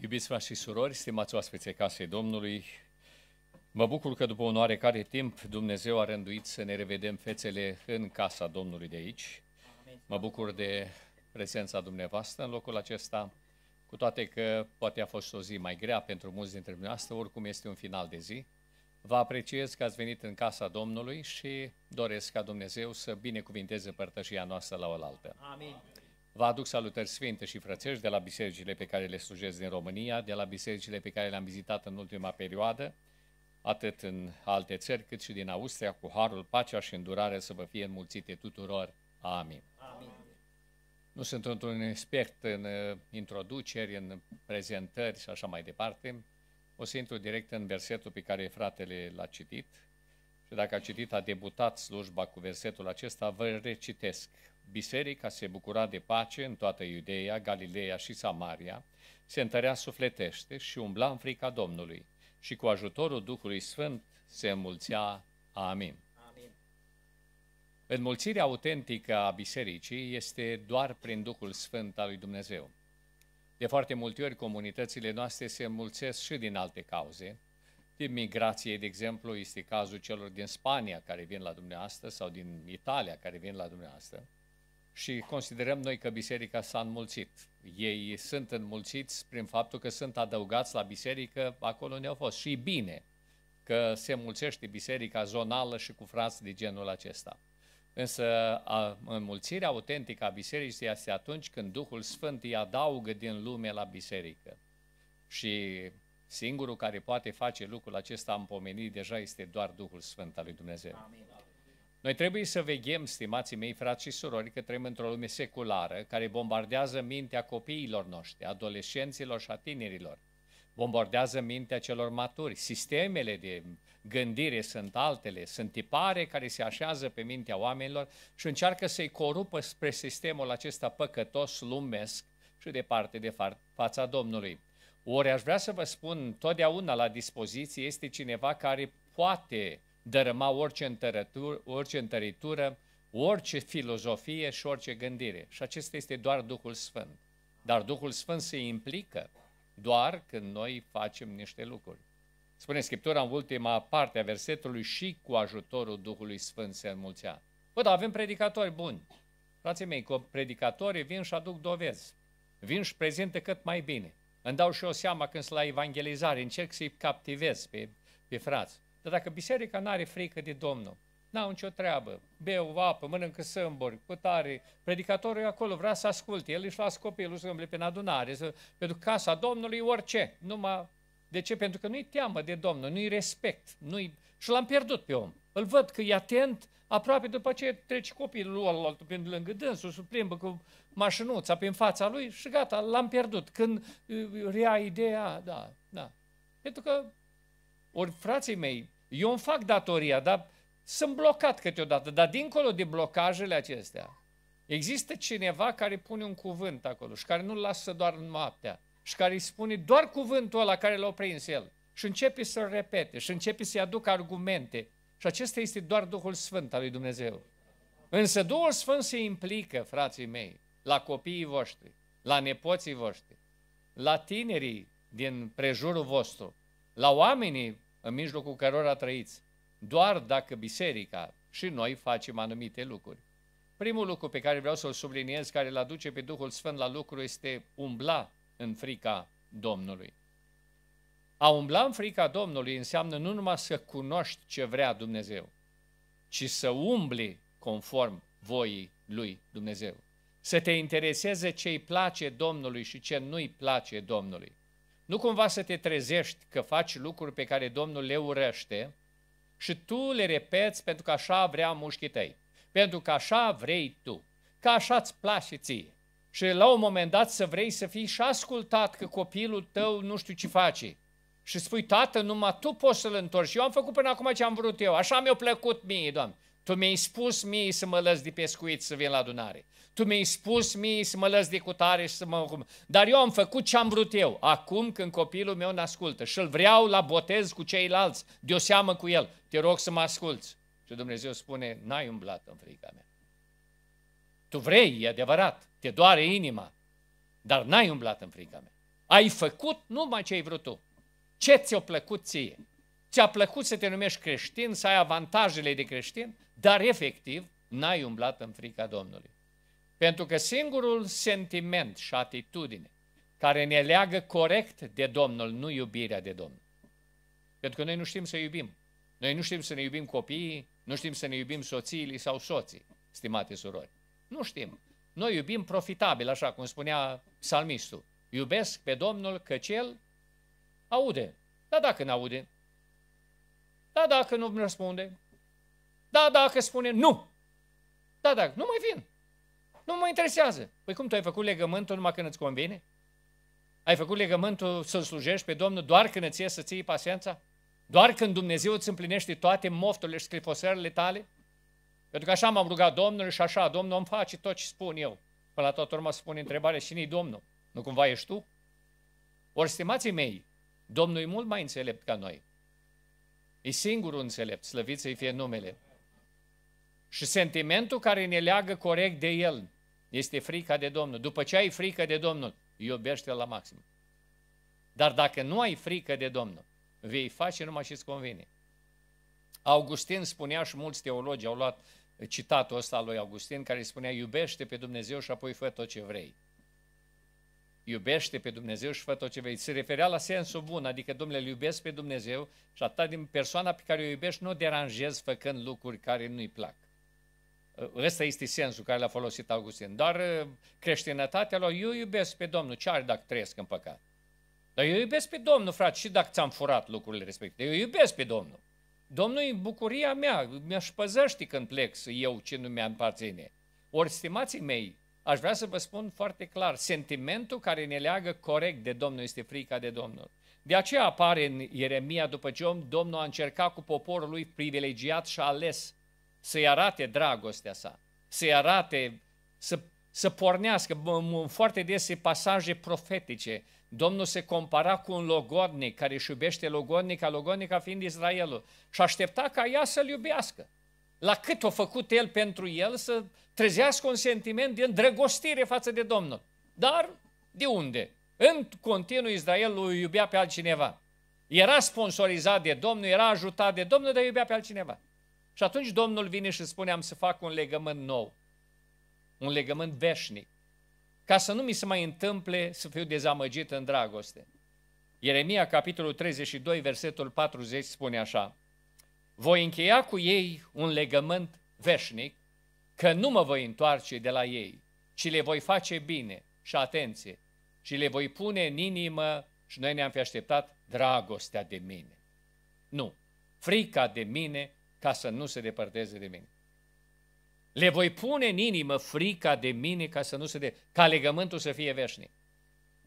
Iubiți frați și surori, stimați oaspeții casei Domnului, mă bucur că după un oarecare timp Dumnezeu a rânduit să ne revedem fețele în casa Domnului de aici. Mă bucur de prezența dumneavoastră în locul acesta, cu toate că poate a fost o zi mai grea pentru mulți dintre dumneavoastră, oricum este un final de zi. Vă apreciez că ați venit în casa Domnului și doresc ca Dumnezeu să binecuvinteze părtășia noastră la oaltă. Amin. Vă aduc salutări sfinte și frățești de la bisericile pe care le slujez din România, de la bisericile pe care le-am vizitat în ultima perioadă, atât în alte țări cât și din Austria, cu harul, pacea și îndurare să vă fie înmulțite tuturor. Amin. Amin. Nu sunt într-un expert în uh, introduceri, în prezentări și așa mai departe. O să intru direct în versetul pe care fratele l-a citit. Și dacă a citit, a debutat slujba cu versetul acesta, vă recitesc Biserica se bucura de pace în toată Iudeea, Galileea și Samaria, se întărea sufletește și umbla în frica Domnului și cu ajutorul Duhului Sfânt se înmulțea. Amin. Amin. Înmulțirea autentică a bisericii este doar prin Duhul Sfânt al lui Dumnezeu. De foarte multe ori comunitățile noastre se înmulțesc și din alte cauze, din migrație, de exemplu, este cazul celor din Spania care vin la dumneavoastră sau din Italia care vin la dumneavoastră și considerăm noi că biserica s-a înmulțit. Ei sunt înmulțiți prin faptul că sunt adăugați la biserică acolo unde au fost. Și bine că se mulțește biserica zonală și cu frați de genul acesta. Însă a, înmulțirea autentică a bisericii este atunci când Duhul Sfânt îi adaugă din lume la biserică. Și singurul care poate face lucrul acesta am pomenit deja este doar Duhul Sfânt al lui Dumnezeu. Amin. Noi trebuie să veghem, stimații mei, frați și surori, că trăim într-o lume seculară care bombardează mintea copiilor noștri, adolescenților și a tinerilor. Bombardează mintea celor maturi. Sistemele de gândire sunt altele, sunt tipare care se așează pe mintea oamenilor și încearcă să-i corupă spre sistemul acesta păcătos, lumesc și departe de fața Domnului. Ori aș vrea să vă spun, totdeauna la dispoziție este cineva care poate dărâma orice întăritură, orice, întăritură, orice filozofie și orice gândire. Și acesta este doar Duhul Sfânt. Dar Duhul Sfânt se implică doar când noi facem niște lucruri. Spune Scriptura în ultima parte a versetului și cu ajutorul Duhului Sfânt se înmulțea. Bă, dar avem predicatori buni. Frații mei, predicatorii vin și aduc dovezi. Vin și prezintă cât mai bine. Îmi dau și o seama când sunt la evangelizare, încerc să-i captivez pe, pe frați. Dar dacă biserica nu are frică de Domnul, n-au nicio treabă, beau apă, mănâncă sâmburi, cu tare, predicatorul e acolo, vrea să asculte, el își lasă copilul să pe prin adunare, să, pentru casa Domnului orice, numai de ce? Pentru că nu-i teamă de Domnul, nu-i respect, nu-i... și l-am pierdut pe om. Îl văd că e atent, aproape după ce trece copilul altul prin lângă dânsul, se plimbă cu mașinuța prin fața lui și gata, l-am pierdut. Când uh, rea ideea, da, da. Pentru că ori frații mei eu îmi fac datoria, dar sunt blocat câteodată. Dar dincolo de blocajele acestea, există cineva care pune un cuvânt acolo și care nu-l lasă doar în noaptea și care îi spune doar cuvântul ăla care l-a prins el și începe să-l repete și începe să-i aducă argumente. Și acesta este doar Duhul Sfânt al lui Dumnezeu. Însă Duhul Sfânt se implică, frații mei, la copiii voștri, la nepoții voștri, la tinerii din prejurul vostru, la oamenii în mijlocul cărora trăiți, doar dacă biserica și noi facem anumite lucruri. Primul lucru pe care vreau să-l subliniez, care îl aduce pe Duhul Sfânt la lucru, este umbla în frica Domnului. A umbla în frica Domnului înseamnă nu numai să cunoști ce vrea Dumnezeu, ci să umbli conform voii lui Dumnezeu. Să te intereseze ce îi place Domnului și ce nu îi place Domnului. Nu cumva să te trezești că faci lucruri pe care Domnul le urăște și tu le repeți pentru că așa vrea mușchii tăi, pentru că așa vrei tu, că așa îți place ție. Și la un moment dat să vrei să fii și ascultat că copilul tău nu știu ce face. Și spui, tată, numai tu poți să-l întorci. Eu am făcut până acum ce am vrut eu, așa mi-a plăcut mie, Doamne. Tu mi-ai spus mie să mă lăs de pescuit să vin la adunare. Tu mi-ai spus mie să mă lăs de cutare și să mă... Dar eu am făcut ce am vrut eu. Acum când copilul meu ne ascultă și îl vreau la botez cu ceilalți, de o seamă cu el, te rog să mă asculți. Și Dumnezeu spune, n-ai umblat în frica mea. Tu vrei, e adevărat, te doare inima, dar n-ai umblat în frica mea. Ai făcut numai ce ai vrut tu. Ce ți-a plăcut ție? Ți-a plăcut să te numești creștin, să ai avantajele de creștin? Dar efectiv, n-ai umblat în frica Domnului. Pentru că singurul sentiment și atitudine care ne leagă corect de Domnul, nu iubirea de Domnul. Pentru că noi nu știm să iubim. Noi nu știm să ne iubim copiii, nu știm să ne iubim soțiile sau soții, stimate surori. Nu știm. Noi iubim profitabil, așa cum spunea psalmistul. Iubesc pe Domnul că cel aude. Dar dacă nu aude? Dar dacă nu-mi răspunde? Da, dacă spune nu. Da, da, nu mai vin. Nu mă interesează. Păi cum tu ai făcut legământul numai când îți convine? Ai făcut legământul să-L slujești pe Domnul doar când îți ies să ții paciența? Doar când Dumnezeu îți împlinește toate mofturile și scriposările tale? Pentru că așa m-am rugat Domnului și așa, Domnul îmi face tot ce spun eu. Până la toată urmă spune întrebarea, cine-i Domnul? Nu cumva ești tu? Ori, stimații mei, Domnul e mult mai înțelept ca noi. E singurul înțelept, slăvit să-i fie numele și sentimentul care ne leagă corect de el este frica de Domnul. După ce ai frică de Domnul, iubește la maxim. Dar dacă nu ai frică de Domnul, vei face numai ce-ți convine. Augustin spunea și mulți teologi au luat citatul ăsta lui Augustin care spunea iubește pe Dumnezeu și apoi fă tot ce vrei. Iubește pe Dumnezeu și fă tot ce vrei. Se referea la sensul bun, adică domnule, iubesc pe Dumnezeu și atât din persoana pe care o iubești nu o deranjezi făcând lucruri care nu-i plac. Ă, ăsta este sensul care l-a folosit Augustin. Dar ă, creștinătatea lor, eu iubesc pe Domnul, ce are dacă trăiesc în păcat? Dar eu iubesc pe Domnul, frate, și dacă ți-am furat lucrurile respective. Eu iubesc pe Domnul. Domnul e bucuria mea, mi-aș păzăști când plec să eu ce nu mi-am parține. Ori, stimații mei, aș vrea să vă spun foarte clar, sentimentul care ne leagă corect de Domnul este frica de Domnul. De aceea apare în Ieremia, după ce Domnul a încercat cu poporul lui privilegiat și ales să-i arate dragostea sa, să-i arate, să, să pornească. Foarte des pasaje profetice, Domnul se compara cu un logodnic care își iubește logodnica, logodnica fiind Israelul, și aștepta ca ea să-l iubească. La cât o făcut el pentru el să trezească un sentiment de îndrăgostire față de Domnul. Dar de unde? În continuu Israelul îl iubea pe altcineva. Era sponsorizat de Domnul, era ajutat de Domnul, dar iubea pe altcineva. Și atunci Domnul vine și spune, am să fac un legământ nou, un legământ veșnic, ca să nu mi se mai întâmple să fiu dezamăgit în dragoste. Ieremia, capitolul 32, versetul 40, spune așa, Voi încheia cu ei un legământ veșnic, că nu mă voi întoarce de la ei, ci le voi face bine și atenție, și le voi pune în inimă și noi ne-am fi așteptat dragostea de mine. Nu, frica de mine ca să nu se depărteze de mine. Le voi pune în inimă frica de mine ca să nu se de... ca legământul să fie veșnic.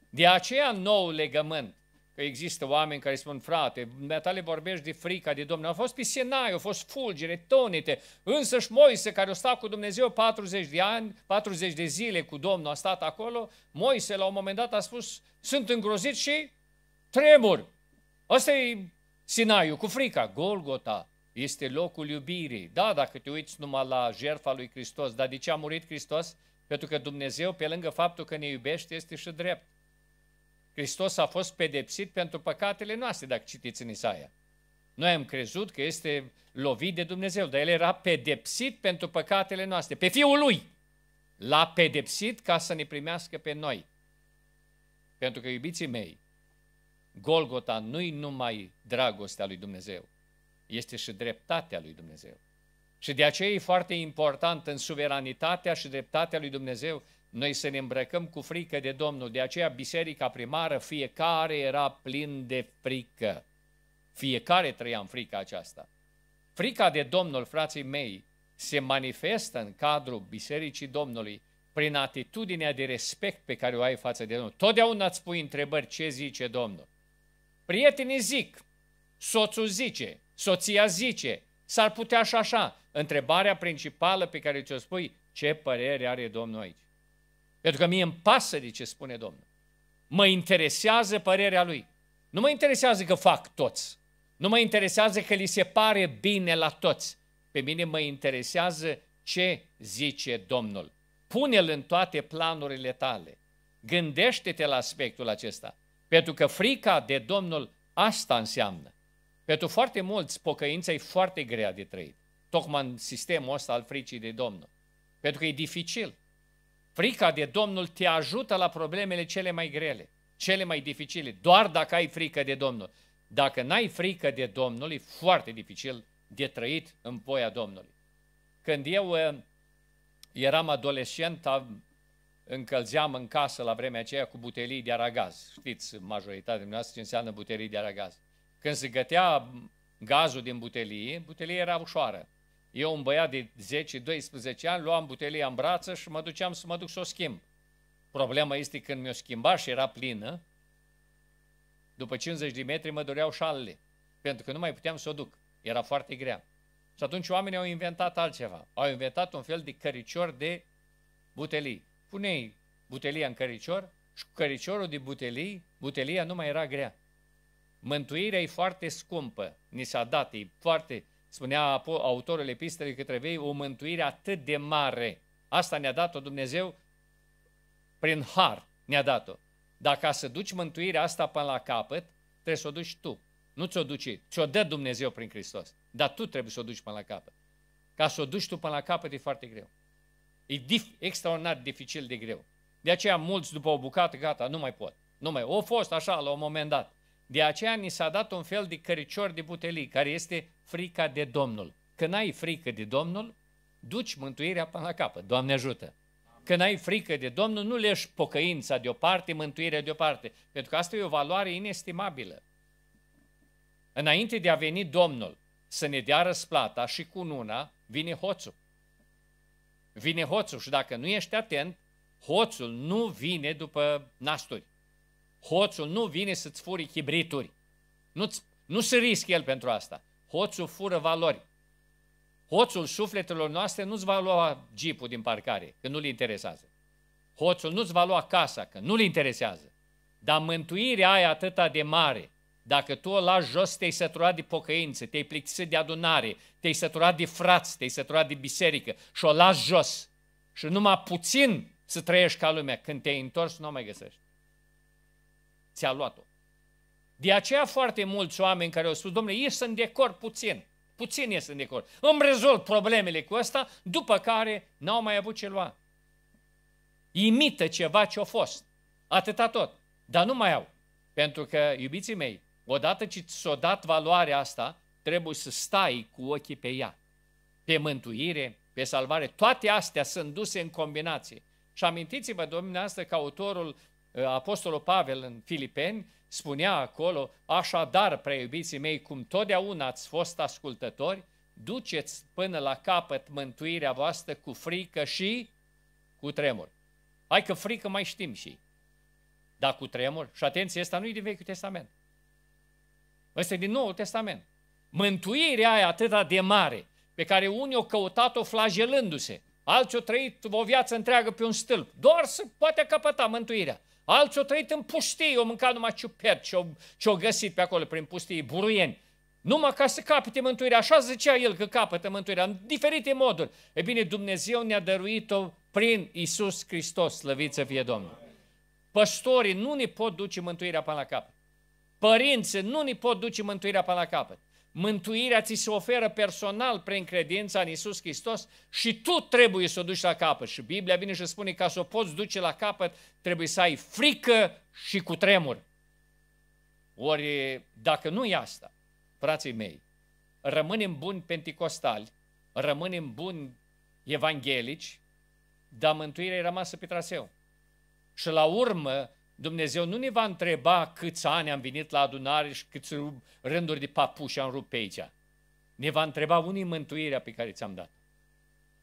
De aceea nou legământ, că există oameni care spun, frate, le vorbești de frica de Domnul. Au fost pisenai, au fost fulgere, tonite, însă și Moise, care a stat cu Dumnezeu 40 de ani, 40 de zile cu Domnul, a stat acolo, Moise la un moment dat a spus, sunt îngrozit și tremur. Asta e Sinaiul, cu frica, Golgota, este locul iubirii. Da, dacă te uiți numai la jertfa lui Hristos, dar de ce a murit Hristos? Pentru că Dumnezeu, pe lângă faptul că ne iubește, este și drept. Hristos a fost pedepsit pentru păcatele noastre, dacă citiți în Isaia. Noi am crezut că este lovit de Dumnezeu, dar El era pedepsit pentru păcatele noastre, pe Fiul Lui. L-a pedepsit ca să ne primească pe noi. Pentru că, iubiții mei, Golgota nu-i numai dragostea lui Dumnezeu, este și dreptatea lui Dumnezeu. Și de aceea e foarte important în suveranitatea și dreptatea lui Dumnezeu noi să ne îmbrăcăm cu frică de Domnul. De aceea biserica primară, fiecare era plin de frică. Fiecare trăia în frica aceasta. Frica de Domnul, frații mei, se manifestă în cadrul Bisericii Domnului prin atitudinea de respect pe care o ai față de Domnul. Totdeauna îți pui întrebări ce zice Domnul. Prietenii zic, soțul zice, Soția zice, s-ar putea și așa. Întrebarea principală pe care ți-o spui, ce părere are Domnul aici? Pentru că mie îmi pasă de ce spune Domnul. Mă interesează părerea lui. Nu mă interesează că fac toți. Nu mă interesează că li se pare bine la toți. Pe mine mă interesează ce zice Domnul. Pune-l în toate planurile tale. Gândește-te la aspectul acesta. Pentru că frica de Domnul asta înseamnă. Pentru foarte mulți, pocăința e foarte grea de trăit. Tocmai în sistemul ăsta al fricii de Domnul. Pentru că e dificil. Frica de Domnul te ajută la problemele cele mai grele, cele mai dificile, doar dacă ai frică de Domnul. Dacă n-ai frică de Domnul, e foarte dificil de trăit în poia Domnului. Când eu eh, eram adolescent, încălzeam în casă la vremea aceea cu butelii de aragaz. Știți, majoritatea dumneavoastră ce înseamnă butelii de aragaz. Când se gătea gazul din butelie, butelia era ușoară. Eu, un băiat de 10-12 ani, luam butelia în brață și mă duceam să mă duc să o schimb. Problema este când mi-o schimba și era plină, după 50 de metri mă doreau șalele, pentru că nu mai puteam să o duc. Era foarte grea. Și atunci oamenii au inventat altceva. Au inventat un fel de căricior de butelii. Punei butelia în căricior și cu căriciorul de butelii, butelia nu mai era grea. Mântuirea e foarte scumpă, ni s-a dat, e foarte, spunea autorul epistolei către vei, o mântuire atât de mare. Asta ne-a dat-o Dumnezeu prin har, ne-a dat-o. Dar ca să duci mântuirea asta până la capăt, trebuie să o duci tu. Nu ți-o duci, ți-o dă Dumnezeu prin Hristos. Dar tu trebuie să o duci până la capăt. Ca să o duci tu până la capăt e foarte greu. E dif- extraordinar dificil de greu. De aceea mulți după o bucată, gata, nu mai pot. Nu mai, o fost așa la un moment dat. De aceea ni s-a dat un fel de căricior de butelii, care este frica de Domnul. Când ai frică de Domnul, duci mântuirea până la capăt. Doamne ajută! Când ai frică de Domnul, nu leși pocăința deoparte, mântuirea deoparte, pentru că asta e o valoare inestimabilă. Înainte de a veni Domnul să ne dea răsplata și cu una, vine hoțul. Vine hoțul și dacă nu ești atent, hoțul nu vine după nasturi. Hoțul nu vine să-ți furi chibrituri. nu nu se riscă el pentru asta. Hoțul fură valori. Hoțul sufletelor noastre nu-ți va lua jeepul din parcare, că nu-l interesează. Hoțul nu-ți va lua casa, că nu-l interesează. Dar mântuirea aia atâta de mare, dacă tu o lași jos, te-ai săturat de pocăință, te-ai plictisit de adunare, te-ai săturat de frați, te-ai săturat de biserică și o lași jos. Și numai puțin să trăiești ca lumea. Când te-ai întors, nu o mai găsești ți-a luat-o. De aceea foarte mulți oameni care au spus, domnule, ies în decor puțin, puțin ies în decor, îmi rezolv problemele cu ăsta, după care n-au mai avut ce lua. Imită ceva ce-a fost, atâta tot, dar nu mai au. Pentru că, iubiții mei, odată ce ți s-a dat valoarea asta, trebuie să stai cu ochii pe ea, pe mântuire, pe salvare. Toate astea sunt duse în combinație. Și amintiți-vă, domnule, asta că autorul Ă, Apostolul Pavel în Filipeni spunea acolo, așadar, preiubiții mei, cum totdeauna ați fost ascultători, duceți până la capăt mântuirea voastră cu frică și cu tremur. Hai că frică mai știm și. Dar cu tremur, și atenție, asta nu e din Vechiul Testament. Ăsta e din Noul Testament. Mântuirea aia atâta de mare, pe care unii au căutat-o flagelându-se, alții au trăit o viață întreagă pe un stâlp, doar să poate căpăta mântuirea. Alții au trăit în pustii, au mâncat numai ciuperci, ce-au, și au găsit pe acolo prin pustii, buruieni. Numai ca să capete mântuirea, așa zicea el că capătă mântuirea, în diferite moduri. E bine, Dumnezeu ne-a dăruit-o prin Isus Hristos, slăvit să fie Domnul. Păstorii nu ne pot duce mântuirea până la capăt. Părinții nu ne pot duce mântuirea până la capăt. Mântuirea ți se oferă personal prin credința în Isus Hristos și tu trebuie să o duci la capăt. Și Biblia vine și spune ca să o poți duce la capăt, trebuie să ai frică și cu tremur. Ori dacă nu e asta, frații mei, rămânem buni penticostali, rămânem buni evanghelici, dar mântuirea e rămasă pe traseu. Și la urmă, Dumnezeu nu ne va întreba câți ani am venit la adunare și câți rânduri de papuși am rupt pe aici. Ne va întreba unii mântuirea pe care ți-am dat.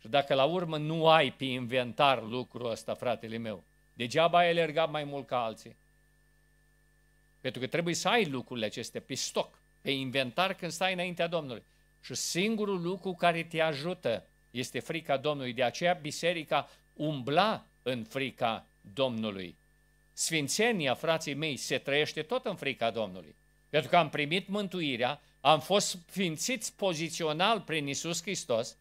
Și dacă la urmă nu ai pe inventar lucrul ăsta, fratele meu, degeaba ai alergat mai mult ca alții. Pentru că trebuie să ai lucrurile acestea pe stoc, pe inventar când stai înaintea Domnului. Și singurul lucru care te ajută este frica Domnului. De aceea biserica umbla în frica Domnului sfințenia, frații mei, se trăiește tot în frica Domnului. Pentru că am primit mântuirea, am fost sfințiți pozițional prin Isus Hristos,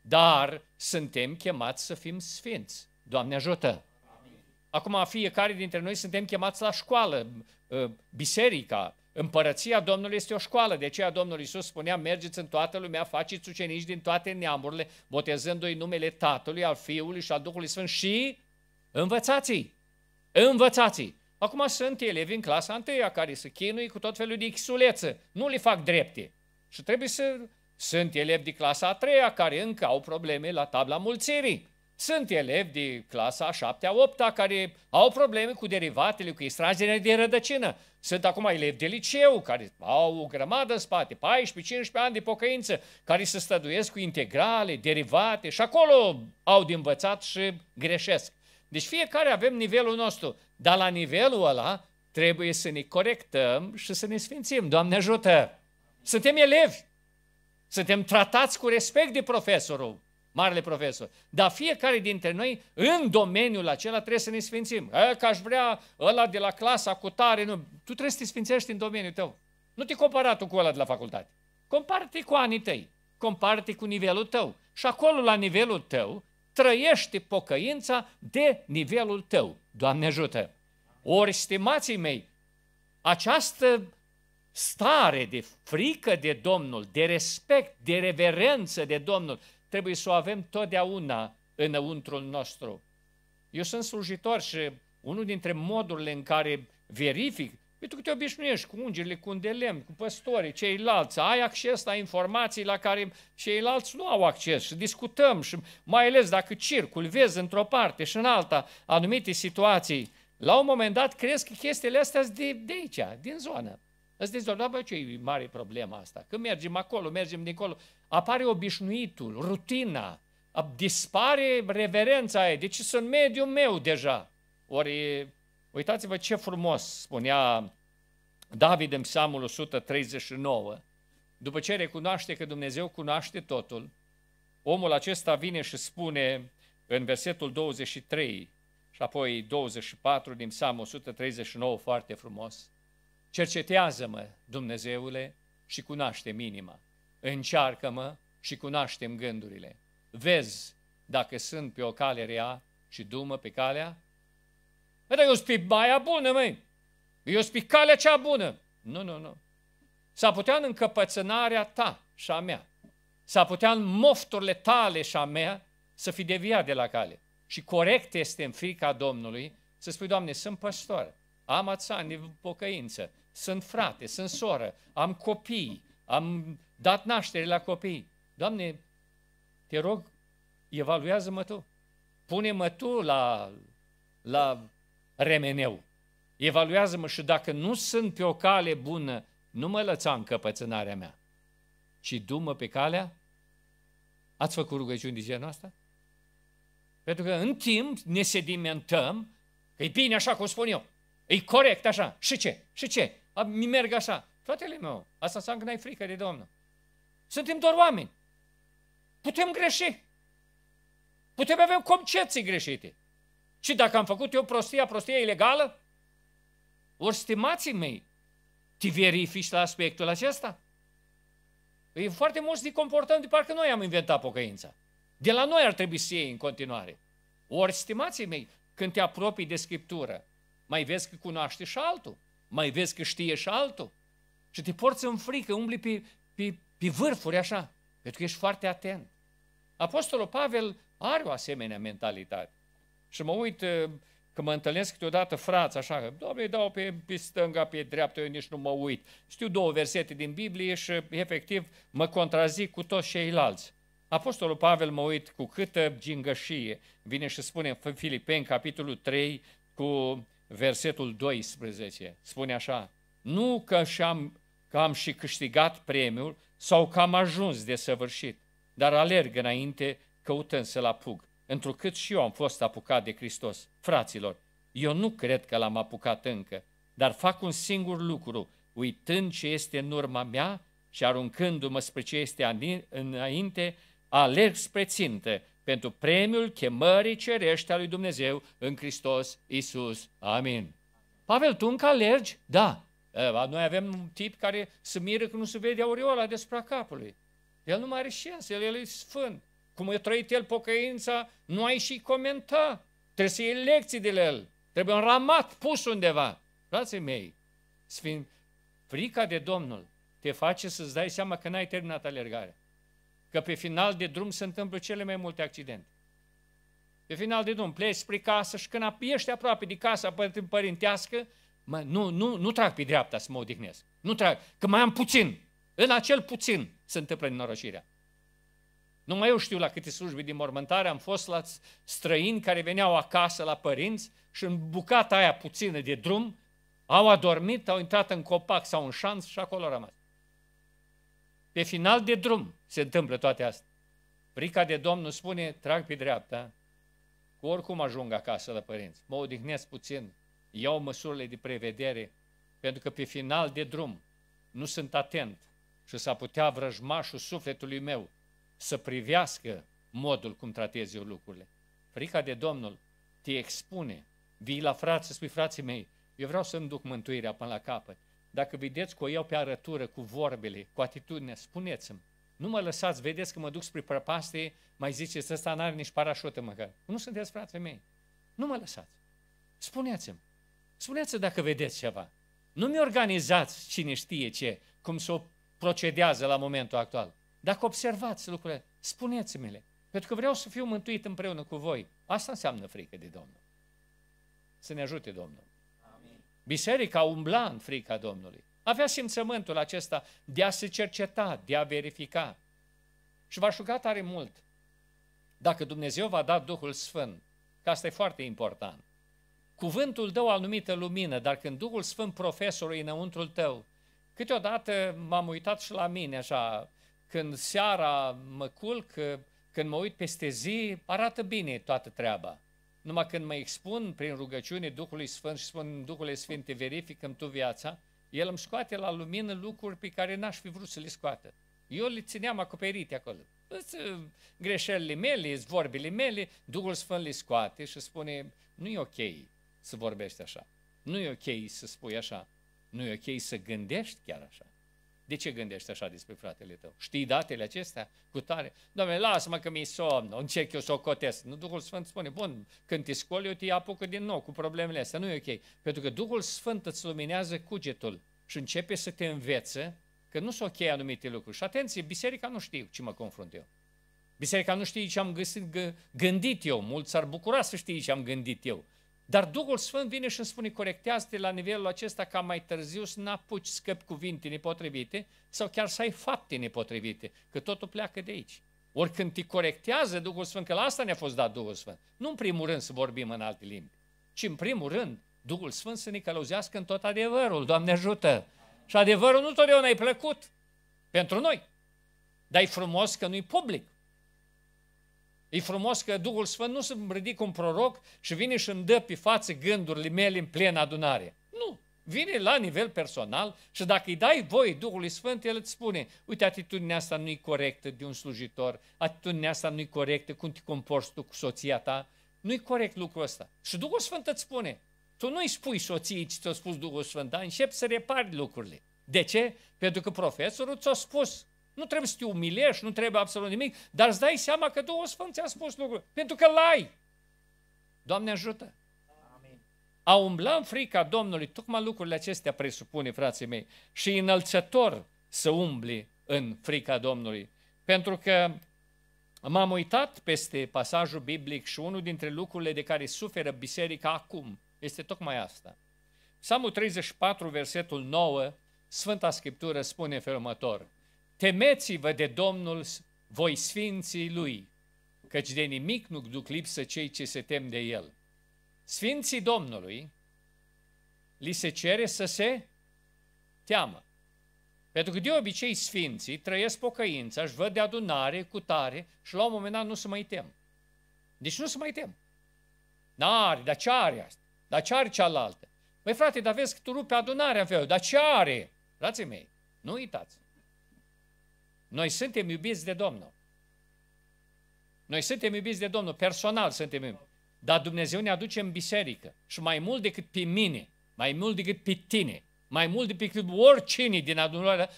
dar suntem chemați să fim sfinți. Doamne ajută! Acum fiecare dintre noi suntem chemați la școală, ă, biserica, împărăția Domnului este o școală, de aceea Domnul Iisus spunea, mergeți în toată lumea, faceți ucenici din toate neamurile, botezându-i numele Tatălui, al Fiului și al Duhului Sfânt și învățați-i. Învățați-i! Acum sunt elevi în clasa întâia care se chinui cu tot felul de xulețe, nu le fac drepte. Și trebuie să... Sunt elevi de clasa a treia care încă au probleme la tabla mulțirii. Sunt elevi de clasa a șaptea, a opta care au probleme cu derivatele, cu extragerea de rădăcină. Sunt acum elevi de liceu care au o grămadă în spate, 14-15 ani de pocăință, care se stăduiesc cu integrale, derivate și acolo au de învățat și greșesc. Deci fiecare avem nivelul nostru, dar la nivelul ăla trebuie să ne corectăm și să ne sfințim. Doamne ajută! Suntem elevi, suntem tratați cu respect de profesorul, marele profesor, dar fiecare dintre noi în domeniul acela trebuie să ne sfințim. E, că aș vrea ăla de la clasa cu tare, nu. Tu trebuie să te sfințești în domeniul tău. Nu te compara tu cu ăla de la facultate. Compară-te cu anii tăi, te cu nivelul tău. Și acolo, la nivelul tău, trăiește pocăința de nivelul tău. Doamne ajută! Ori, stimații mei, această stare de frică de Domnul, de respect, de reverență de Domnul, trebuie să o avem totdeauna înăuntrul nostru. Eu sunt slujitor și unul dintre modurile în care verific pentru că te obișnuiești cu ungerile, cu îndelemn, cu păstorii, ceilalți, ai acces la informații la care ceilalți nu au acces și discutăm și mai ales dacă circul, vezi într-o parte și în alta anumite situații, la un moment dat crezi că chestiile astea sunt de, de aici, din zonă. Îți zici, da, bă, ce e mare problema asta? Când mergem acolo, mergem dincolo, apare obișnuitul, rutina, dispare reverența aia. Deci sunt mediul meu deja. Ori Uitați-vă ce frumos spunea David în psalmul 139. După ce recunoaște că Dumnezeu cunoaște totul, omul acesta vine și spune în versetul 23 și apoi 24 din psalmul 139 foarte frumos, Cercetează-mă, Dumnezeule, și cunoaște minima; inima. Încearcă-mă și cunoaștem gândurile. Vezi dacă sunt pe o cale rea și dumă pe calea Păi Dar eu spui baia bună, măi. Eu spui calea cea bună. Nu, nu, nu. s a putea în încăpățânarea ta și a mea. s a putea în mofturile tale și a mea să fi deviat de la cale. Și corect este în frica Domnului să spui, Doamne, sunt păstor, am ațani de pocăință, sunt frate, sunt soră, am copii, am dat naștere la copii. Doamne, te rog, evaluează-mă Tu. Pune-mă Tu la, la remeneu. Evaluează-mă și dacă nu sunt pe o cale bună, nu mă lăța căpățânarea mea, ci dumă pe calea. Ați făcut rugăciuni de genul ăsta? Pentru că în timp ne sedimentăm, că e bine așa cum spun eu, e corect așa, și ce, și ce, mi merg așa. Fratele meu, asta înseamnă că n-ai frică de Domnul. Suntem doar oameni. Putem greși. Putem avea concepții greșite. Și dacă am făcut eu prostia, prostia ilegală? Ori, stimații mei, te verifici la aspectul acesta? E foarte mulți de comportăm de parcă noi am inventat pocăința. De la noi ar trebui să iei în continuare. Ori, stimații mei, când te apropii de Scriptură, mai vezi că cunoaște și altul, mai vezi că știe și altul și te porți în frică, umbli pe, pe, pe vârfuri așa, pentru că ești foarte atent. Apostolul Pavel are o asemenea mentalitate. Și mă uit uh, că mă întâlnesc câteodată frați, așa, Doamne, îi dau pe, pe stânga, pe dreapta, eu nici nu mă uit. Știu două versete din Biblie și, efectiv, mă contrazic cu toți ceilalți. Apostolul Pavel mă uit cu câtă gingășie vine și spune în Filipeni, capitolul 3, cu versetul 12. Spune așa, nu că, și-am, că am și câștigat premiul sau că am ajuns de săvârșit, dar alerg înainte căutând să-l apug întrucât și eu am fost apucat de Hristos. Fraților, eu nu cred că l-am apucat încă, dar fac un singur lucru, uitând ce este în urma mea și aruncându-mă spre ce este înainte, alerg spre țintă pentru premiul chemării cerești a lui Dumnezeu în Hristos Isus. Amin. Pavel, tu încă alergi? Da. Noi avem un tip care se miră că nu se vede aureola deasupra capului. El nu mai are șansă, el, el e sfânt cum a trăit el pocăința, nu ai și comenta. Trebuie să iei lecții de la el. Trebuie un ramat pus undeva. Frații mei, sfin, frica de Domnul te face să-ți dai seama că n-ai terminat alergarea. Că pe final de drum se întâmplă cele mai multe accidente. Pe final de drum pleci spre casă și când ești aproape de casa părintească, mă, nu, nu, nu trag pe dreapta să mă odihnesc. Nu trag, că mai am puțin. În acel puțin se întâmplă nenorocirea. Numai eu știu la câte slujbe din mormântare am fost la străini care veneau acasă la părinți și în bucata aia puțină de drum au adormit, au intrat în copac sau în șanț și acolo au rămas. Pe final de drum se întâmplă toate astea. Frica de Domnul spune, trag pe dreapta, oricum ajung acasă la părinți. Mă odihnesc puțin, iau măsurile de prevedere, pentru că pe final de drum nu sunt atent și s a putea vrăjmașul sufletului meu să privească modul cum tratezi eu lucrurile. Frica de Domnul te expune. Vii la frați, spui, frații mei, eu vreau să-mi duc mântuirea până la capăt. Dacă vedeți că o iau pe arătură cu vorbele, cu atitudine, spuneți-mi. Nu mă lăsați, vedeți că mă duc spre prăpastie, mai ziceți, ăsta n-are nici parașută măcar. Nu sunteți frații mei. Nu mă lăsați. Spuneți-mi. Spuneți-mi dacă vedeți ceva. Nu mi organizați cine știe ce, cum să o procedează la momentul actual. Dacă observați lucrurile, spuneți-mi-le, pentru că vreau să fiu mântuit împreună cu voi. Asta înseamnă frică de Domnul. Să ne ajute Domnul. Amin. Biserica umbla în frica Domnului. Avea simțământul acesta de a se cerceta, de a verifica. Și v-aș ruga tare mult, dacă Dumnezeu va da Duhul Sfânt, că asta e foarte important, cuvântul dă o anumită lumină, dar când Duhul Sfânt profesorul e înăuntrul tău, câteodată m-am uitat și la mine așa, când seara mă culc, când mă uit peste zi, arată bine toată treaba. Numai când mă expun prin rugăciune Duhului Sfânt și spun, Duhul Sfânt, verifică tu viața, El îmi scoate la lumină lucruri pe care n-aș fi vrut să le scoată. Eu le țineam acoperite acolo. Uh, greșelile mele, vorbile mele, Duhul Sfânt le scoate și spune, nu e ok să vorbești așa, nu e ok să spui așa, nu e ok să gândești chiar așa. De ce gândești așa despre fratele tău? Știi datele acestea? Cu tare? Doamne, lasă-mă că mi-e somn, încep eu să o cotesc. Nu, Duhul Sfânt spune, bun, când te scoli, eu te apucă din nou cu problemele astea, nu e ok. Pentru că Duhul Sfânt îți luminează cugetul și începe să te învețe că nu sunt ok anumite lucruri. Și atenție, biserica nu știe ce mă confrunt eu. Biserica nu știe ce am găsit, gândit eu. Mulți s-ar bucura să știe ce am gândit eu. Dar Duhul Sfânt vine și îmi spune, corectează-te la nivelul acesta ca mai târziu să n-apuci scăpi cuvinte nepotrivite sau chiar să ai fapte nepotrivite, că totul pleacă de aici. Oricând când te corectează Duhul Sfânt, că la asta ne-a fost dat Duhul Sfânt, nu în primul rând să vorbim în alte limbi, ci în primul rând Duhul Sfânt să ne călăuzească în tot adevărul, Doamne ajută! Și adevărul nu totdeauna e plăcut pentru noi, dar e frumos că nu-i public. E frumos că Duhul Sfânt nu se ridică un proroc și vine și îmi dă pe față gândurile mele în plină adunare. Nu. Vine la nivel personal și dacă îi dai voi, Duhului Sfânt, El îți spune, uite, atitudinea asta nu-i corectă de un slujitor, atitudinea asta nu-i corectă, cum te comporți tu cu soția ta, nu-i corect lucrul ăsta. Și Duhul Sfânt îți spune, tu nu-i spui soției ce ți-a spus Duhul Sfânt, dar începi să repari lucrurile. De ce? Pentru că profesorul ți-a spus nu trebuie să te umilești, nu trebuie absolut nimic, dar îți dai seama că Duhul Sfânt ți-a spus lucrul, pentru că l-ai. Doamne ajută! Amin. A umbla în frica Domnului, tocmai lucrurile acestea presupune, frații mei, și înălțător să umbli în frica Domnului. Pentru că m-am uitat peste pasajul biblic și unul dintre lucrurile de care suferă biserica acum este tocmai asta. Psalmul 34, versetul 9, Sfânta Scriptură spune felul următor – Temeți-vă de Domnul voi sfinții lui, căci de nimic nu duc lipsă cei ce se tem de el. Sfinții Domnului li se cere să se teamă. Pentru că de obicei sfinții trăiesc pocăința, își văd de adunare, cu tare și la un moment dat nu se mai tem. Deci nu se mai tem. N-are, dar ce are asta? Dar ce are cealaltă? Păi frate, dar vezi că tu rupi adunarea în felul, dar ce are? Frații mei, nu uitați. Noi suntem iubiți de Domnul. Noi suntem iubiți de Domnul, personal suntem iubiți. Dar Dumnezeu ne aduce în biserică și mai mult decât pe mine, mai mult decât pe tine, mai mult decât oricine din adunarea,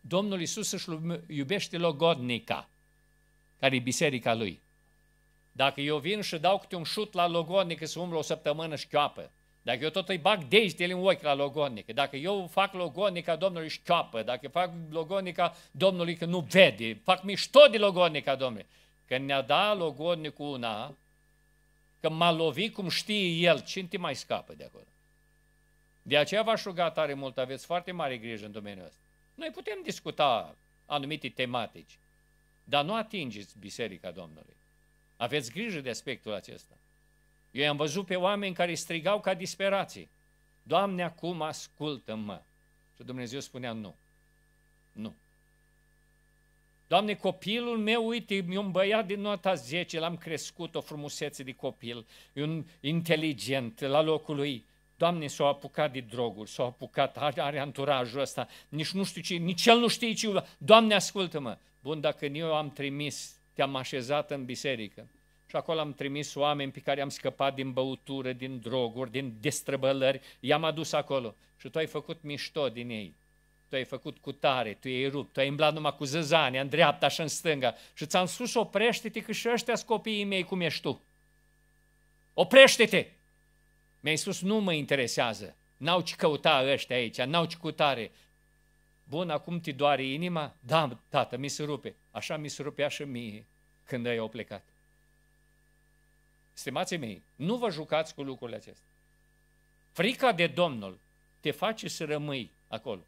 Domnul Isus își iubește logodnica, care e biserica lui. Dacă eu vin și dau câte un șut la logodnică să umblă o săptămână și chioapă, dacă eu tot îi bag degetele în ochi la logonică, dacă eu fac logonica Domnului șcioapă, dacă fac logonica Domnului că nu vede, fac mișto de logonica Domnului, că ne-a dat logonicul una, că m-a lovit cum știe el, cine te mai scapă de acolo? De aceea v-aș ruga tare mult, aveți foarte mare grijă în domeniul ăsta. Noi putem discuta anumite tematici, dar nu atingeți Biserica Domnului. Aveți grijă de aspectul acesta. Eu am văzut pe oameni care strigau ca disperații. Doamne, acum ascultă-mă. Și Dumnezeu spunea nu. Nu. Doamne, copilul meu, uite, e un băiat din nota 10, l-am crescut o frumusețe de copil, e un inteligent la locul lui. Doamne, s-a apucat de droguri, s-a apucat, are, are anturajul ăsta, nici nu știu ce, nici el nu știe ce. Doamne, ascultă-mă! Bun, dacă eu am trimis, te-am așezat în biserică, și acolo am trimis oameni pe care am scăpat din băutură, din droguri, din destrăbălări, i-am adus acolo. Și tu ai făcut mișto din ei. Tu ai făcut cu tare, tu ai rupt, tu ai îmblat numai cu zăzane, în dreapta și în stânga. Și ți-am spus, oprește-te că și ăștia copiii mei cum ești tu. Oprește-te! Mi-ai spus, nu mă interesează. N-au ce căuta ăștia aici, n-au ce cutare. Bun, acum te doare inima? Da, tată, mi se rupe. Așa mi se rupea și mie când ai plecat. Stimații mei, nu vă jucați cu lucrurile acestea. Frica de Domnul te face să rămâi acolo.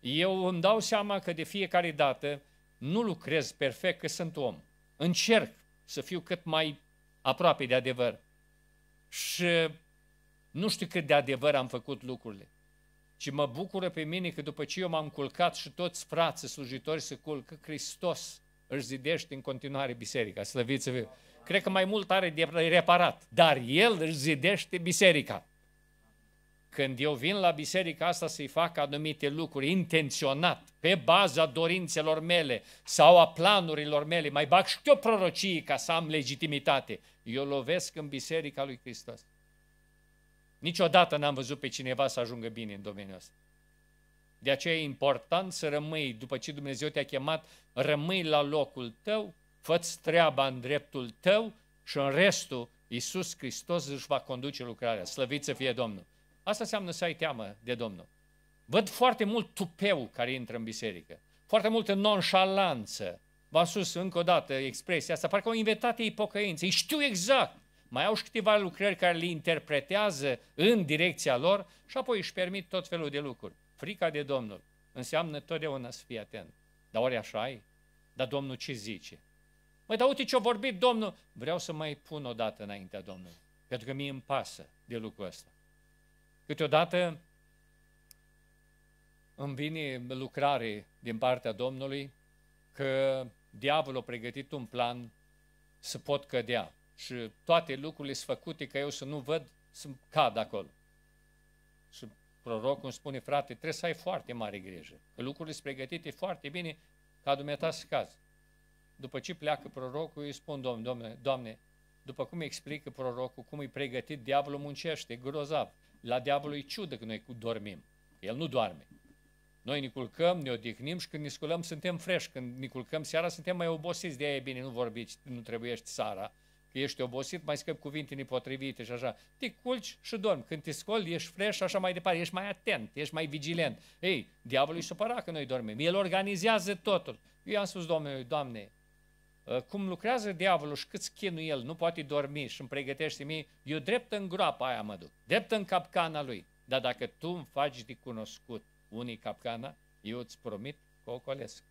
Eu îmi dau seama că de fiecare dată nu lucrez perfect, că sunt om. Încerc să fiu cât mai aproape de adevăr. Și nu știu cât de adevăr am făcut lucrurile. Și mă bucură pe mine că după ce eu m-am culcat și toți frații slujitori se culcă, Hristos își zidește în continuare biserica, slăviți-vă. Cred că mai mult are de reparat. Dar el își zidește biserica. Când eu vin la biserica asta să-i fac anumite lucruri intenționat, pe baza dorințelor mele sau a planurilor mele, mai bag și eu prorocie ca să am legitimitate. Eu lovesc în biserica lui Hristos. Niciodată n-am văzut pe cineva să ajungă bine în domeniul ăsta. De aceea e important să rămâi, după ce Dumnezeu te-a chemat, rămâi la locul tău fă-ți treaba în dreptul tău și în restul Iisus Hristos își va conduce lucrarea. Slăvit să fie Domnul! Asta înseamnă să ai teamă de Domnul. Văd foarte mult tupeu care intră în biserică, foarte multă nonșalanță. V-am spus încă o dată expresia asta, parcă au inventat ei pocăință. Ei știu exact. Mai au și câteva lucrări care le interpretează în direcția lor și apoi își permit tot felul de lucruri. Frica de Domnul înseamnă totdeauna să fii atent. Dar ori așa ai? Dar Domnul ce zice? Mai dar uite ce-a vorbit Domnul. Vreau să mai pun o dată înaintea Domnului, pentru că mie îmi pasă de lucrul ăsta. Câteodată îmi vine lucrare din partea Domnului că diavolul a pregătit un plan să pot cădea și toate lucrurile sunt făcute ca eu să nu văd, să cad acolo. Și prorocul îmi spune, frate, trebuie să ai foarte mare grijă, că lucrurile sunt pregătite foarte bine ca dumneata să cazi. După ce pleacă prorocul, îi spun, Doamne, Doamne, Doamne, după cum explică prorocul, cum e pregătit, diavolul muncește, grozav. La diavolul e ciudă că noi dormim. El nu doarme. Noi ne culcăm, ne odihnim și când ne sculăm suntem freși. Când ne culcăm seara suntem mai obosiți. De aia e bine, nu vorbiți, nu trebuie ești sara. Că ești obosit, mai scăpi cuvinte nepotrivite și așa. Te culci și dormi. Când te scoli, ești fresh și așa mai departe. Ești mai atent, ești mai vigilent. Ei, diavolul e supărat că noi dormim. El organizează totul. Eu am spus, Doamne, doamne, Uh, cum lucrează diavolul și cât chinu el, nu poate dormi și îmi pregătește mie, eu drept în groapa aia mă duc, drept în capcana lui. Dar dacă tu îmi faci de cunoscut unii capcana, eu îți promit că o colesc.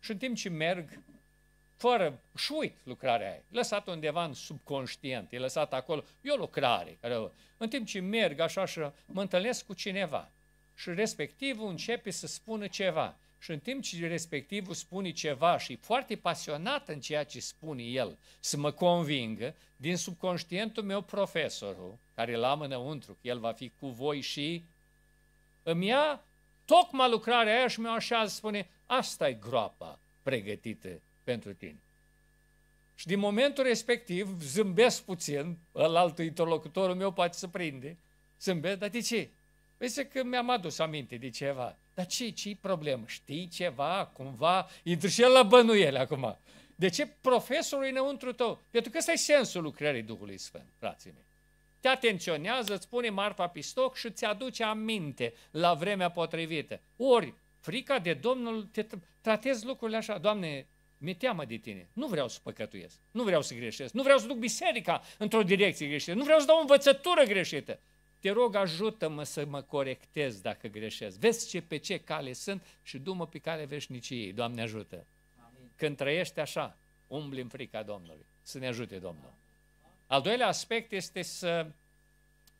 Și în timp ce merg, fără, și uit lucrarea aia, lăsat undeva în subconștient, e lăsat acolo, e o lucrare. Rău. În timp ce merg așa și mă întâlnesc cu cineva și respectiv începe să spună ceva și în timp ce respectivul spune ceva și e foarte pasionat în ceea ce spune el, să mă convingă, din subconștientul meu profesorul, care l-am înăuntru, că el va fi cu voi și îmi ia tocmai lucrarea aia și mi-o așa spune, asta e groapa pregătită pentru tine. Și din momentul respectiv zâmbesc puțin, ălaltă interlocutorul meu poate să prinde, zâmbesc, dar de ce? Păi că mi-am adus aminte de ceva. Dar ce, ce problemă? Știi ceva, cumva? Intră și el la bănuiele acum. De ce profesorul înăuntru tău? Pentru că ăsta e sensul lucrării Duhului Sfânt, frații mei. Te atenționează, îți pune marfa pistoc și îți aduce aminte la vremea potrivită. Ori frica de Domnul, te tratezi lucrurile așa, Doamne, mi-e teamă de tine, nu vreau să păcătuiesc, nu vreau să greșesc, nu vreau să duc biserica într-o direcție greșită, nu vreau să dau învățătură greșită, te rog ajută-mă să mă corectez dacă greșesc. Vezi ce pe ce cale sunt și du-mă pe care veșniciei, Doamne ajută. Amin. Când trăiești așa, umbli în frica Domnului. Să ne ajute Domnul. Al doilea aspect este să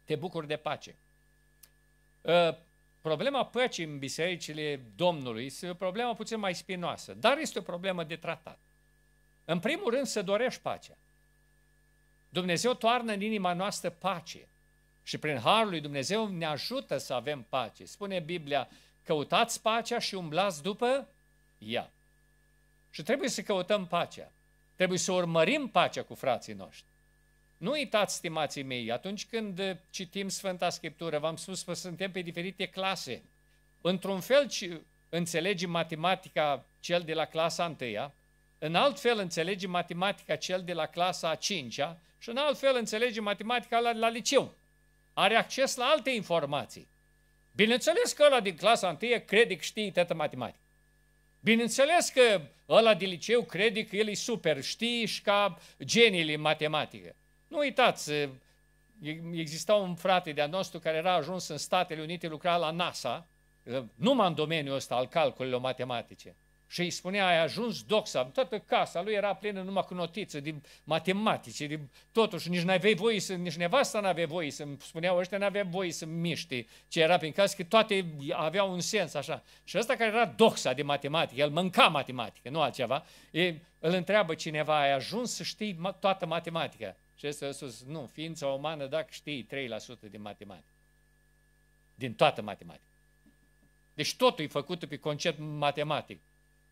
te bucuri de pace. Ă, problema păcii în bisericile Domnului este o problemă puțin mai spinoasă, dar este o problemă de tratat. În primul rând să dorești pacea. Dumnezeu toarnă în inima noastră pace. Și prin harul lui Dumnezeu ne ajută să avem pace. Spune Biblia, căutați pacea și umblați după ea. Și trebuie să căutăm pacea. Trebuie să urmărim pacea cu frații noștri. Nu uitați, stimații mei, atunci când citim Sfânta Scriptură, v-am spus că suntem pe diferite clase. Într-un fel înțelegem matematica cel de la clasa 1 în alt fel înțelegem matematica cel de la clasa a 5 și în alt fel înțelegem matematica la, la liceu are acces la alte informații. Bineînțeles că ăla din clasa 1 crede că știe toată matematică. Bineînțeles că ăla din liceu crede că el e super, știe și ca geniile în matematică. Nu uitați, exista un frate de-a nostru care era ajuns în Statele Unite, lucra la NASA, numai în domeniul ăsta al calculelor matematice și îi spunea, ai ajuns doxa, toată casa lui era plină numai cu notițe, din matematice, din totuși, și nici n avei voie să, nici nevasta n-avea voie să spuneau ăștia, n-avea voie să miște ce era prin casă, că toate aveau un sens așa. Și ăsta care era doxa de matematică, el mânca matematică, nu altceva, e, îl întreabă cineva, ai ajuns să știi toată matematica? Și ăsta a spus, nu, ființa umană, dacă știi 3% din matematică, din toată matematică. Deci totul e făcut pe concept matematic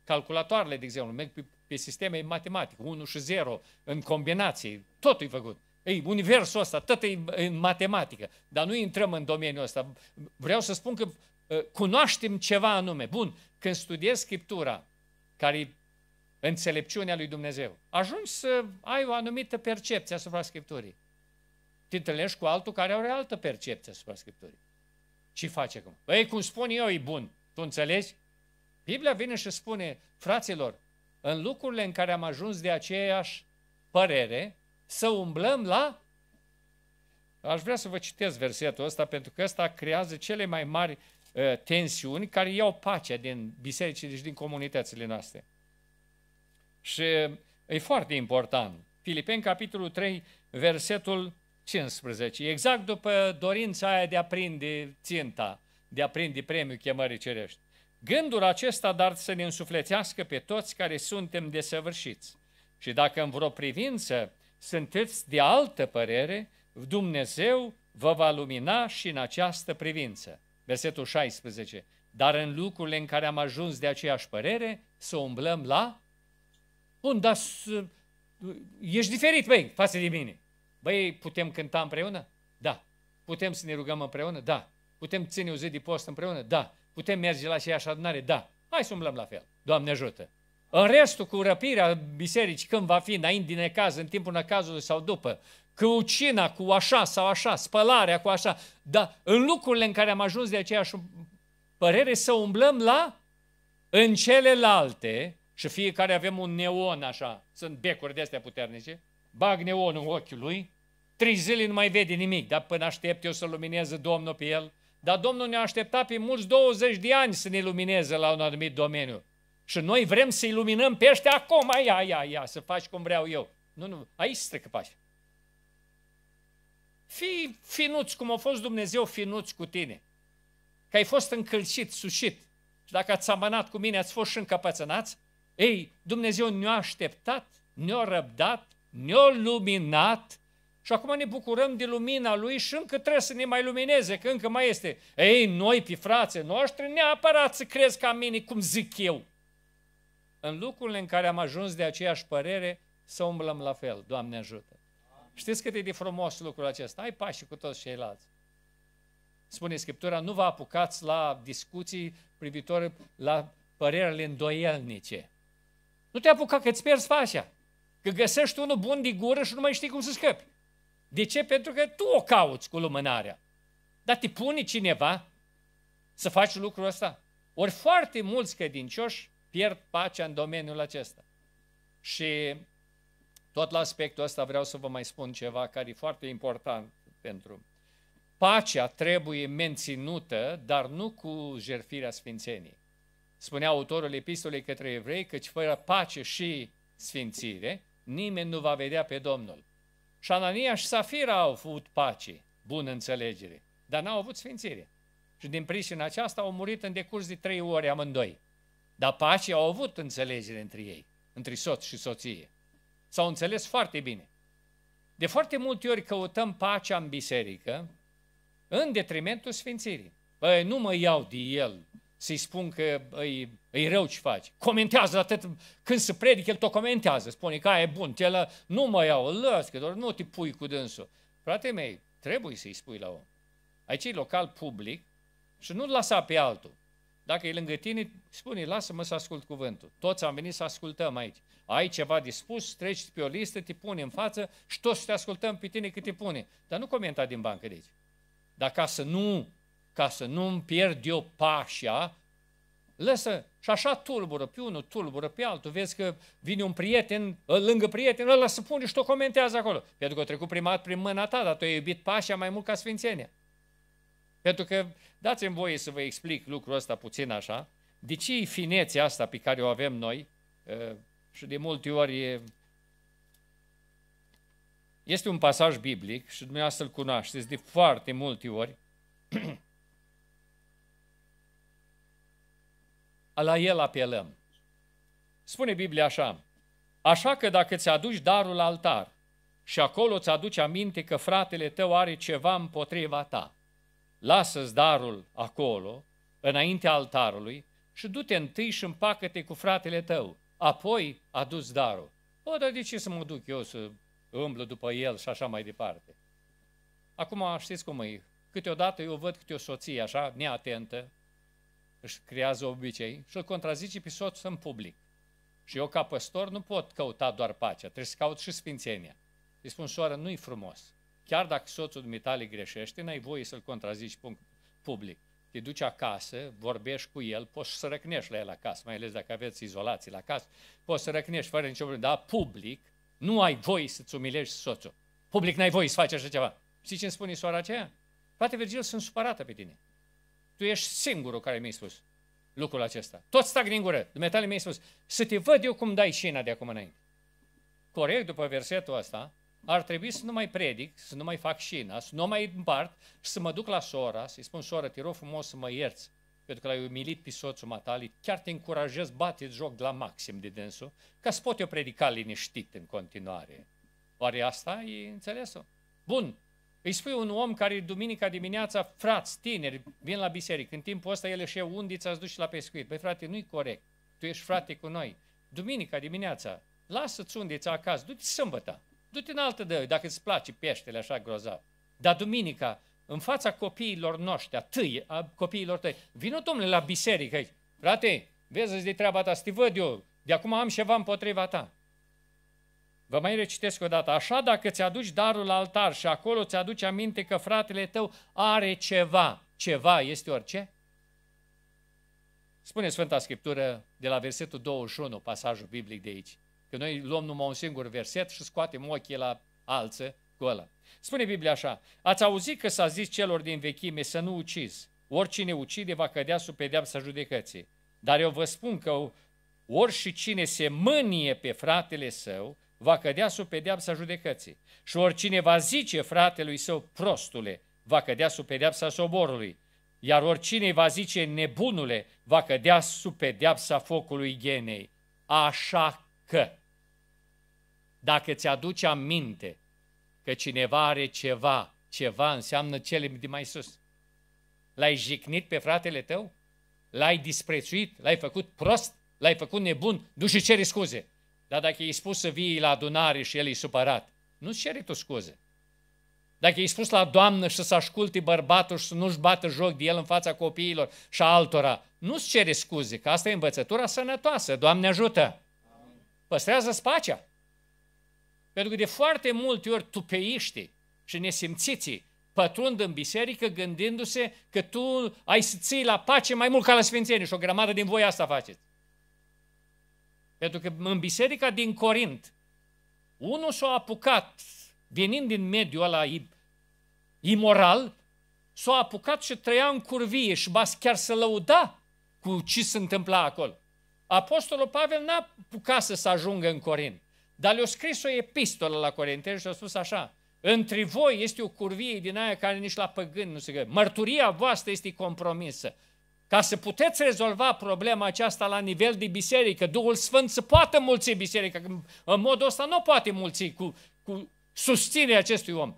calculatoarele, de exemplu, merg pe, pe sisteme matematice, 1 și 0 în combinație, totul e făcut. Ei, universul ăsta tot e în matematică, dar nu intrăm în domeniul ăsta. Vreau să spun că ă, cunoaștem ceva anume. Bun, când studiez Scriptura, care e înțelepciunea lui Dumnezeu, ajungi să ai o anumită percepție asupra Scripturii. Te întâlnești cu altul care are altă percepție asupra Scripturii. Ce face acum? Ei, cum spun eu, e bun. Tu înțelegi? Biblia vine și spune, fraților, în lucrurile în care am ajuns de aceeași părere, să umblăm la... Aș vrea să vă citesc versetul ăsta, pentru că ăsta creează cele mai mari uh, tensiuni care iau pacea din biserici, și din comunitățile noastre. Și e foarte important. Filipeni, capitolul 3, versetul 15. Exact după dorința aia de a prinde ținta, de a prinde premiul chemării cerești. Gândul acesta dar să ne însuflețească pe toți care suntem desăvârșiți. Și dacă în vreo privință sunteți de altă părere, Dumnezeu vă va lumina și în această privință. Versetul 16. Dar în lucrurile în care am ajuns de aceeași părere, să umblăm la... Bun, dar ești diferit, băi, față de mine. Băi, putem cânta împreună? Da. Putem să ne rugăm împreună? Da. Putem ține o zi de post împreună? Da. Putem merge la aceeași adunare? Da. Hai să umblăm la fel. Doamne ajută! În restul, cu răpirea bisericii, când va fi, înainte din necaz, în timpul necazului sau după, cu cu așa sau așa, spălarea cu așa, dar în lucrurile în care am ajuns de aceeași părere, să umblăm la în celelalte, și fiecare avem un neon așa, sunt becuri de astea puternice, bag neonul în ochiul lui, trei zile nu mai vede nimic, dar până aștept eu să lumineze Domnul pe el, dar Domnul ne-a așteptat pe mulți 20 de ani să ne lumineze la un anumit domeniu. Și noi vrem să iluminăm pe ăștia acum, ia, ia, ia, să faci cum vreau eu. Nu, nu, aici strică pași. Fii finuț cum a fost Dumnezeu finuț cu tine. Că ai fost încălcit, sușit. Și dacă ați amănat cu mine, ați fost și încăpățânați. Ei, Dumnezeu ne-a așteptat, ne-a răbdat, ne-a luminat și acum ne bucurăm de lumina Lui și încă trebuie să ne mai lumineze, că încă mai este. Ei, noi, pe frațe noștri, neapărat să crezi ca mine, cum zic eu. În lucrurile în care am ajuns de aceeași părere, să umblăm la fel, Doamne ajută. Știți cât e de frumos lucrul acesta? Ai pași cu toți ceilalți. Spune Scriptura, nu vă apucați la discuții privitoare la părerile îndoielnice. Nu te apuca că îți pierzi fașa. Că găsești unul bun de gură și nu mai știi cum să scăpi. De ce? Pentru că tu o cauți cu lumânarea. Dar te pune cineva să faci lucrul ăsta. Ori foarte mulți credincioși pierd pacea în domeniul acesta. Și tot la aspectul ăsta vreau să vă mai spun ceva care e foarte important pentru pacea trebuie menținută, dar nu cu jerfirea sfințenii. Spunea autorul epistolei către evrei, căci fără pace și sfințire, nimeni nu va vedea pe Domnul. Și Anania și Safira au avut pace, bună înțelegere, dar n-au avut sfințire. Și din pricina aceasta au murit în decurs de trei ore amândoi. Dar pace au avut înțelegere între ei, între soț și soție. S-au înțeles foarte bine. De foarte multe ori căutăm pacea în biserică în detrimentul sfințirii. Păi nu mă iau de el, să-i spun că îi, îi rău ce faci. Comentează atât când se predică, el tot comentează. Spune că e bun, te la, nu mă iau, îl las, că doar nu te pui cu dânsul. Frate mei, trebuie să-i spui la om. Aici e local public și nu-l lasa pe altul. Dacă e lângă tine, spune, lasă-mă să ascult cuvântul. Toți am venit să ascultăm aici. Ai ceva de spus, treci pe o listă, te pune în față și toți te ascultăm pe tine cât te pune. Dar nu comenta din bancă de aici. Dar ca să nu ca să nu-mi pierd eu pașa, lăsă și așa tulbură pe unul, tulbură pe altul, vezi că vine un prieten, ă, lângă prieten, ăla se pune și tu comentează acolo. Pentru că a trecut primat prin mâna ta, dar tu ai iubit pașa mai mult ca sfințenia. Pentru că, dați-mi voie să vă explic lucrul ăsta puțin așa, de ce e finețea asta pe care o avem noi, ă, și de multe ori este un pasaj biblic și dumneavoastră îl cunoașteți de foarte multe ori, la el apelăm. Spune Biblia așa, așa că dacă ți-aduci darul la altar și acolo ți-aduci aminte că fratele tău are ceva împotriva ta, lasă-ți darul acolo, înaintea altarului, și du-te întâi și împacă-te cu fratele tău, apoi adu-ți darul. O, dar de ce să mă duc eu să umblu după el și așa mai departe? Acum știți cum e, câteodată eu văd câte o soție așa, neatentă, își creează obicei și îl contrazice pe soțul în public. Și eu ca păstor nu pot căuta doar pacea, trebuie să caut și sfințenia. Îi spun, soară, nu-i frumos. Chiar dacă soțul dumitale greșește, n-ai voie să-l contrazici public. Te duci acasă, vorbești cu el, poți să răcnești la el acasă, mai ales dacă aveți izolații la casă, poți să răcnești fără nicio problemă, dar public nu ai voie să-ți umilești soțul. Public n-ai voie să faci așa ceva. Știi ce îmi spune soara aceea? Frate Virgil, sunt supărată pe tine. Tu ești singurul care mi-ai spus lucrul acesta. Tot stac din gură. Dumnezeu mi-ai spus să te văd eu cum dai șina de acum înainte. Corect, după versetul ăsta, ar trebui să nu mai predic, să nu mai fac șina, să nu mai împart să mă duc la sora, să-i spun, soră, te rog frumos să mă ierți, pentru că l-ai umilit pe soțul matali, chiar te încurajez, bate joc la maxim de dânsul, ca să pot eu predica liniștit în continuare. Oare asta e înțelesul? Bun, îi spui un om care duminica dimineața, frați, tineri, vin la biserică, în timpul ăsta el își ia undița, îți duci la pescuit. Băi frate, nu-i corect, tu ești frate cu noi. Duminica dimineața, lasă-ți undița acasă, du-te sâmbătă, du-te în altă dăi, dacă îți place peștele așa grozav. Dar duminica, în fața copiilor noștri, a tâi, a copiilor tăi, vină domnule la biserică, frate, vezi de treaba ta, să te văd eu, de acum am ceva împotriva ta. Vă mai recitesc o dată. Așa, dacă ți-aduci darul la altar și acolo ți-aduci aminte că fratele tău are ceva, ceva este orice? Spune Sfânta Scriptură de la versetul 21, pasajul biblic de aici, că noi luăm numai un singur verset și scoatem ochii la alță cu ăla. Spune Biblia așa, ați auzit că s-a zis celor din vechime să nu ucizi, oricine ucide va cădea sub pedeapsa judecății. Dar eu vă spun că ori și cine se mânie pe fratele său va cădea sub pedeapsa judecății. Și oricine va zice fratelui său prostule, va cădea sub pedeapsa soborului. Iar oricine va zice nebunule, va cădea sub pedeapsa focului genei. Așa că, dacă ți-aduci aminte că cineva are ceva, ceva înseamnă cele de mai sus, l-ai jicnit pe fratele tău? L-ai disprețuit? L-ai făcut prost? L-ai făcut nebun? Du și cere scuze! Dar dacă i-ai spus să vii la adunare și el e supărat, nu-ți ceri tu scuze. Dacă i-ai spus la doamnă și să asculte bărbatul și să nu-și bată joc de el în fața copiilor și a altora, nu-ți cere scuze, că asta e învățătura sănătoasă. Doamne ajută! păstrează spacea! pacea. Pentru că de foarte multe ori tupeiștii și nesimțiții pătrund în biserică gândindu-se că tu ai să ții la pace mai mult ca la sfințenie și o grămadă din voi asta faceți. Pentru că în biserica din Corint, unul s-a apucat, venind din mediul ăla imoral, s-a apucat și trăia în curvie și bas chiar să lăuda cu ce se întâmpla acolo. Apostolul Pavel n-a apucat să se ajungă în Corint, dar le-a scris o epistolă la Corinteni și a spus așa, între voi este o curvie din aia care nici la păgân nu se găsește. Mărturia voastră este compromisă. Ca să puteți rezolva problema aceasta la nivel de biserică, Duhul Sfânt să poată mulți biserica, în modul ăsta nu poate mulți cu, cu susținerea acestui om.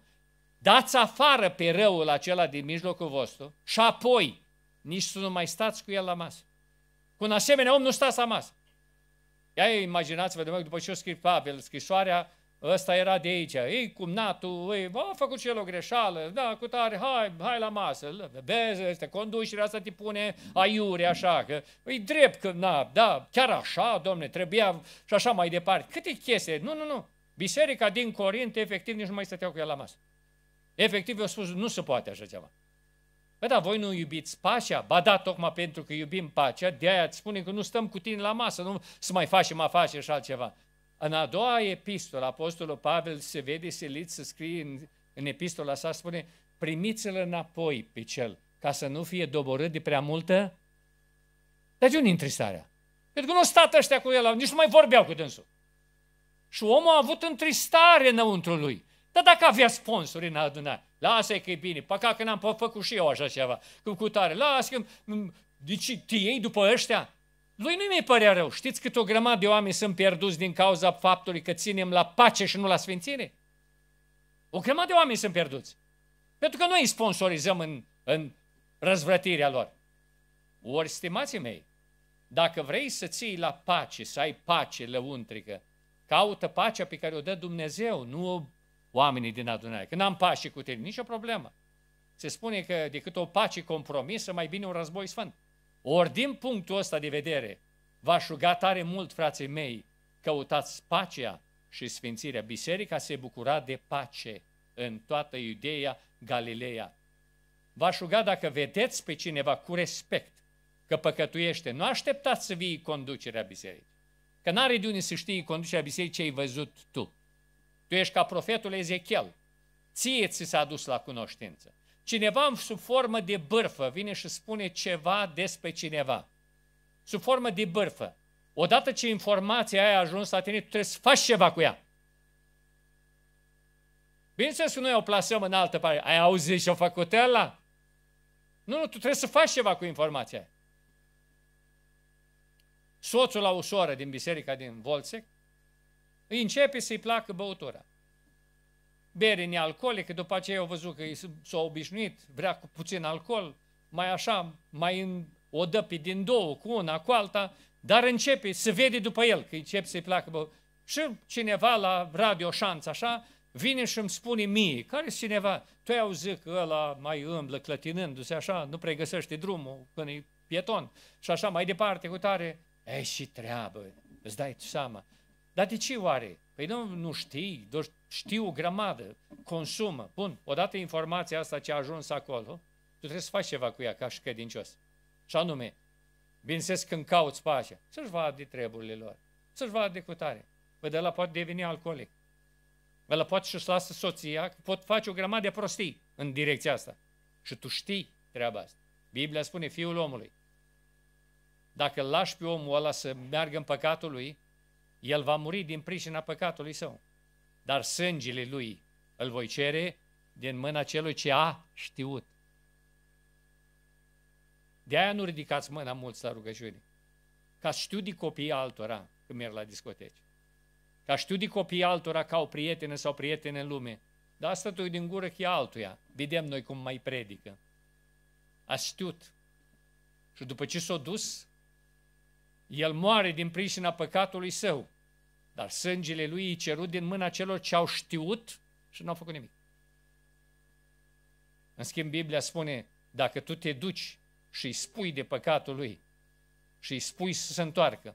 Dați afară pe răul acela din mijlocul vostru și apoi nici să nu mai stați cu el la masă. Cu un asemenea om nu stați la masă. Ia imaginați-vă, după ce o scrie Pavel scrisoarea Ăsta era de aici, ei natu, ei, a făcut și el o greșeală, da, cu tare, hai, hai la masă, vezi, este conducerea asta te pune aiure așa, că e drept că, na, da, chiar așa, domne, trebuia și așa mai departe. Câte chestii, nu, nu, nu, biserica din Corint, efectiv, nici nu mai stăteau cu el la masă. Efectiv, eu spus, nu se poate așa ceva. Bă, da, voi nu iubiți pacea? Ba da, tocmai pentru că iubim pacea, de aia îți spune că nu stăm cu tine la masă, nu să mai faci afaceri mai faci și altceva. În a doua epistolă, Apostolul Pavel se vede silit să scrie în, în epistola sa, spune, primiți-l înapoi pe cel, ca să nu fie doborât de prea multă de unde întristarea? Pentru că nu stat ăștia cu el, nici nu mai vorbeau cu dânsul. Și omul a avut întristare înăuntru lui. Dar dacă avea sponsori în adunare, lasă că e bine, păcat că n-am făcut și eu așa ceva, cu cutare, lasă că, deci, te iei după ăștia? Lui nu-i mi părea rău. Știți cât o grămadă de oameni sunt pierduți din cauza faptului că ținem la pace și nu la sfințire? O grămadă de oameni sunt pierduți. Pentru că noi îi sponsorizăm în, în răzvrătirea lor. Ori, stimații mei, dacă vrei să ții la pace, să ai pace lăuntrică, caută pacea pe care o dă Dumnezeu, nu oamenii din adunare. Când am pace cu tine, nicio problemă. Se spune că decât o pace compromisă, mai bine un război sfânt. Ori din punctul ăsta de vedere, v-aș ruga tare mult, frații mei, căutați pacea și sfințirea. Biserica se bucura de pace în toată Iudeea, Galileea. V-aș ruga dacă vedeți pe cineva cu respect că păcătuiește, nu așteptați să vii conducerea bisericii. Că n-are de unde să știi conducerea bisericii ce ai văzut tu. Tu ești ca profetul Ezechiel. Ție ți s-a adus la cunoștință. Cineva sub formă de bârfă vine și spune ceva despre cineva. Sub formă de bârfă. Odată ce informația aia a ajuns la tine, tu trebuie să faci ceva cu ea. Bineînțeles că noi o plasăm în altă parte. Ai auzit și-o făcut ăla? Nu, nu, tu trebuie să faci ceva cu informația aia. Soțul la o soră din biserica din Volțec îi începe să-i placă băutura bere nealcoolică, după aceea au văzut că s au obișnuit, vrea cu puțin alcool, mai așa, mai în, o dă pe din două, cu una, cu alta, dar începe să vede după el, că începe să-i placă. Bă. Și cineva la radio șanță așa, vine și îmi spune mie, care cineva, tu ai auzit că ăla mai îmblă clătinându-se așa, nu pregăsește drumul când e pieton și așa mai departe cu tare, ei și treabă, îți dai seama. Dar de ce oare? Păi nu, nu știi, știu o grămadă, consumă. Bun, odată informația asta ce a ajuns acolo, tu trebuie să faci ceva cu ea ca și credincios. Și anume, bineînțeles când cauți pacea, să-și vadă de treburile lor, să-și vadă de cutare. Păi de la poate deveni alcoolic. Păi la poate și-și lasă soția, că pot face o grămadă de prostii în direcția asta. Și tu știi treaba asta. Biblia spune, fiul omului, dacă îl lași pe omul ăla să meargă în păcatul lui, el va muri din pricina păcatului său dar sângele lui îl voi cere din mâna celui ce a știut. De aia nu ridicați mâna mulți la rugăciune. Ca știu de copii altora când merg la discoteci. Ca știu de copii altora ca au prietene sau prietene în lume. Dar asta tu din gură că e altuia. Vedem noi cum mai predică. A știut. Și după ce s-a dus, el moare din pricina păcatului său. Dar sângele lui îi cerut din mâna celor ce au știut și nu au făcut nimic. În schimb, Biblia spune, dacă tu te duci și îi spui de păcatul lui și îi spui să se întoarcă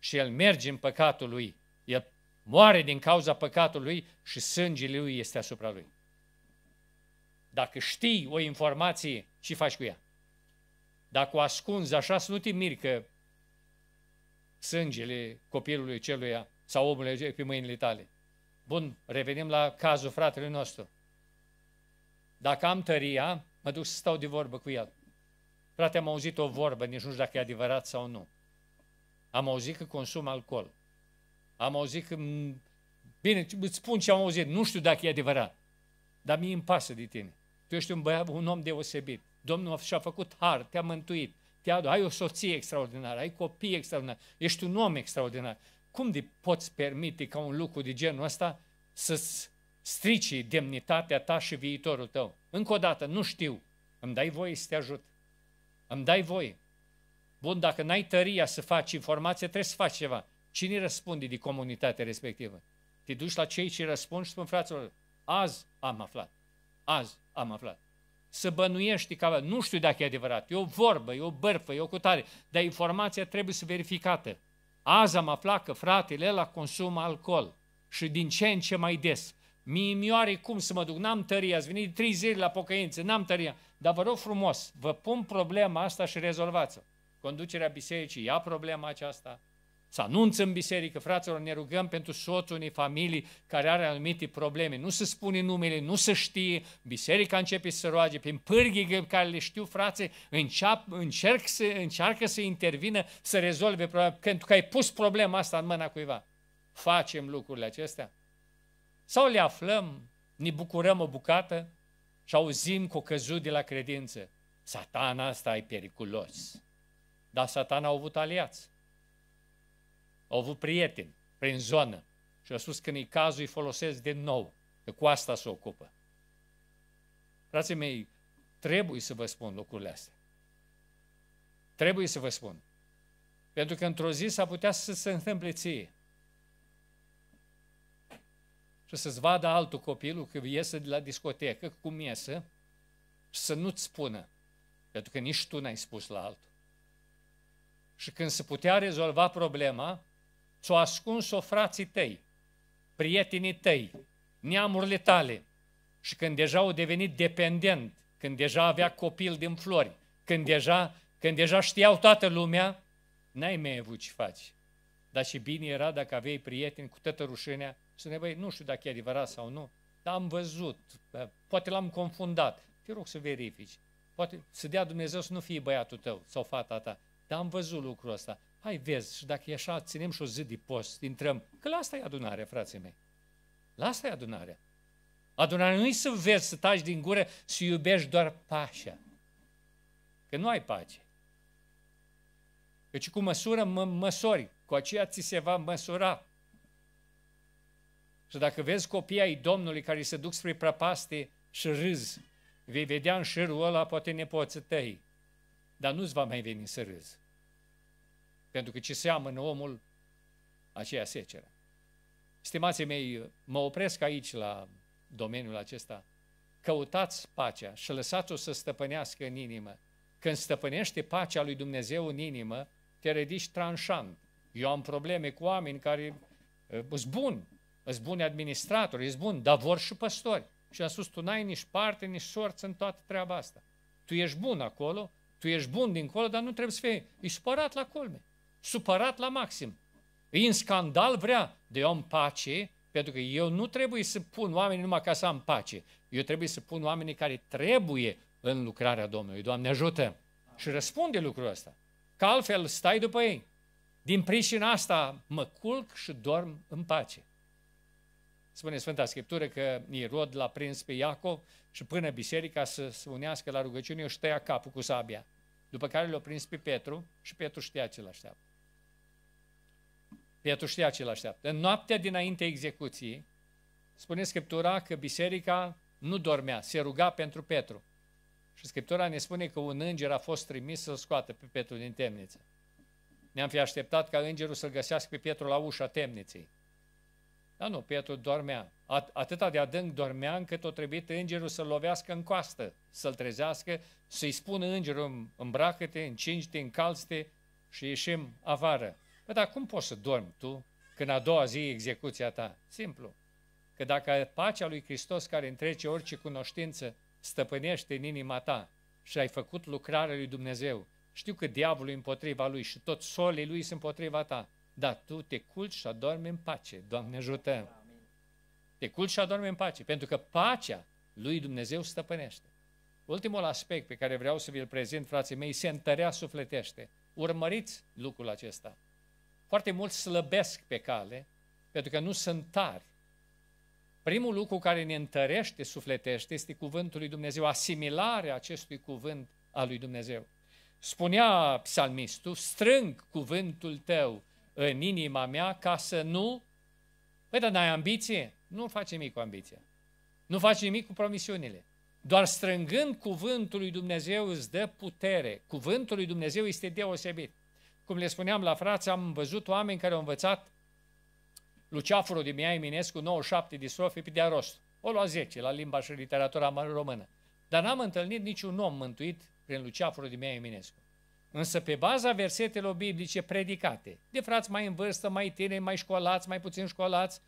și el merge în păcatul lui, el moare din cauza păcatului și sângele lui este asupra lui. Dacă știi o informație, ce faci cu ea? Dacă o ascunzi așa, să nu te miri că sângele copilului celuia sau omul e pe mâinile tale. Bun, revenim la cazul fratelui nostru. Dacă am tăria, mă duc să stau de vorbă cu el. Frate, am auzit o vorbă, nici nu știu dacă e adevărat sau nu. Am auzit că consum alcool. Am auzit că... Bine, îți spun ce am auzit, nu știu dacă e adevărat. Dar mie îmi pasă de tine. Tu ești un băiat, un om deosebit. Domnul și-a făcut har, te-a mântuit. te ai o soție extraordinară, ai copii extraordinari, ești un om extraordinar. Cum de poți permite ca un lucru de genul ăsta să-ți strici demnitatea ta și viitorul tău? Încă o dată, nu știu. Îmi dai voie să te ajut. Îmi dai voie. Bun, dacă n-ai tăria să faci informație, trebuie să faci ceva. Cine răspunde de comunitatea respectivă? Te duci la cei ce răspund și spun, fraților, azi am aflat. Azi am aflat. Să bănuiești că nu știu dacă e adevărat, e o vorbă, e o bărfă, e o cutare, dar informația trebuie să verificată. Azi am aflat că fratele la consumă alcool și din ce în ce mai des. Mie mi-oare cum să mă duc, n-am tăria, ați venit trei zile la pocăință, n-am tăria. Dar vă rog frumos, vă pun problema asta și rezolvați-o. Conducerea bisericii ia problema aceasta, să anunță în biserică, fraților, ne rugăm pentru soțul unei familii care are anumite probleme. Nu se spune numele, nu se știe, biserica începe să roage, prin pârghii care le știu, frate, înceap, încerc să, încearcă să intervină, să rezolve problema, pentru că ai pus problema asta în mâna cuiva. Facem lucrurile acestea? Sau le aflăm, ne bucurăm o bucată și auzim că o căzut de la credință. Satana asta e periculos. Dar satana a avut aliați. Au avut prieteni prin zonă și au spus că în cazul îi folosesc de nou, că cu asta se ocupă. Frații mei, trebuie să vă spun lucrurile astea. Trebuie să vă spun. Pentru că într-o zi s a putea să se întâmple ție. Și să-ți vadă altul copilul că iese de la discotecă, cum iese, și să nu-ți spună. Pentru că nici tu n-ai spus la altul. Și când se putea rezolva problema, ți-o ascuns-o frații tăi, prietenii tăi, neamurile tale. Și când deja au devenit dependent, când deja avea copil din flori, când deja, când deja știau toată lumea, n-ai mai avut ce faci. Dar și bine era dacă aveai prieteni cu toată rușinea, să ne băi, nu știu dacă e adevărat sau nu, dar am văzut, poate l-am confundat. Te rog să verifici. Poate să dea Dumnezeu să nu fie băiatul tău sau fata ta. Dar am văzut lucrul ăsta hai vezi, și dacă e așa, ținem și o zi de post, intrăm. Că la asta e adunarea, frații mei. La asta e adunarea. Adunarea nu i să vezi, să taci din gură, să iubești doar pașa. Că nu ai pace. Căci cu măsură mă măsori, cu aceea ți se va măsura. Și dacă vezi copiii ai Domnului care se duc spre prăpaste și râzi, vei vedea în șirul ăla poate nepoții tăi, dar nu-ți va mai veni să râzi. Pentru că ce seamănă omul, aceea seceră. Stimații mei, mă opresc aici la domeniul acesta. Căutați pacea și lăsați-o să stăpânească în inimă. Când stăpânește pacea lui Dumnezeu în inimă, te ridici tranșant. Eu am probleme cu oameni care sunt eh, buni, sunt buni administratori, sunt buni, dar vor și păstori. Și am spus, tu n-ai nici parte, nici sorți în toată treaba asta. Tu ești bun acolo, tu ești bun dincolo, dar nu trebuie să fii. E supărat la culme supărat la maxim. E în scandal, vrea de om pace, pentru că eu nu trebuie să pun oamenii numai ca să am pace. Eu trebuie să pun oamenii care trebuie în lucrarea Domnului. Doamne, ajută! Și răspunde lucrul ăsta. Că altfel stai după ei. Din pricina asta mă culc și dorm în pace. Spune Sfânta Scriptură că Irod l-a prins pe Iacov și până biserica să se unească la rugăciune, eu tăia capul cu sabia. După care l-a prins pe Petru și Petru știa ce l-așteaptă. Pietru știa ce l-așteaptă. În noaptea dinainte execuției, spune Scriptura că biserica nu dormea, se ruga pentru Petru. Și Scriptura ne spune că un înger a fost trimis să-l scoată pe Petru din temniță. Ne-am fi așteptat ca îngerul să-l găsească pe Petru la ușa temniței. Dar nu, Petru dormea. At- atâta de adânc dormea încât o trebuit îngerul să-l lovească în coastă, să-l trezească, să-i spună îngerul îmbracă-te, încinge te încalți-te și ieșim avară. Bă, dar cum poți să dormi tu când a doua zi e execuția ta? Simplu. Că dacă pacea lui Hristos care întrece orice cunoștință stăpânește în inima ta și ai făcut lucrarea lui Dumnezeu, știu că diavolul e împotriva lui și tot solii lui sunt împotriva ta, dar tu te culci și adormi în pace. Doamne ajută! Te culci și adormi în pace, pentru că pacea lui Dumnezeu stăpânește. Ultimul aspect pe care vreau să vi-l prezint, frații mei, se întărea sufletește. Urmăriți lucrul acesta. Foarte mulți slăbesc pe cale pentru că nu sunt tari. Primul lucru care ne întărește sufletește este cuvântul lui Dumnezeu, asimilarea acestui cuvânt al lui Dumnezeu. Spunea psalmistul, strâng cuvântul tău în inima mea ca să nu... Păi, dar n-ai ambiție? Nu faci nimic cu ambiția. Nu faci nimic cu promisiunile. Doar strângând cuvântul lui Dumnezeu îți dă putere. Cuvântul lui Dumnezeu este deosebit. Cum le spuneam la frați, am văzut oameni care au învățat Luceafurul de Mia Eminescu, 97 de strofe pe de rost. O lua 10 la limba și literatura română. Dar n-am întâlnit niciun om mântuit prin Luceafurul de Mia Eminescu. Însă pe baza versetelor biblice predicate, de frați mai în vârstă, mai tineri, mai școlați, mai puțin școlați,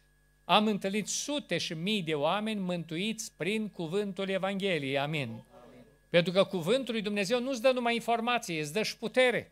am întâlnit sute și mii de oameni mântuiți prin cuvântul Evangheliei. Amin. Amin. Pentru că cuvântul lui Dumnezeu nu-ți dă numai informație, îți dă și putere.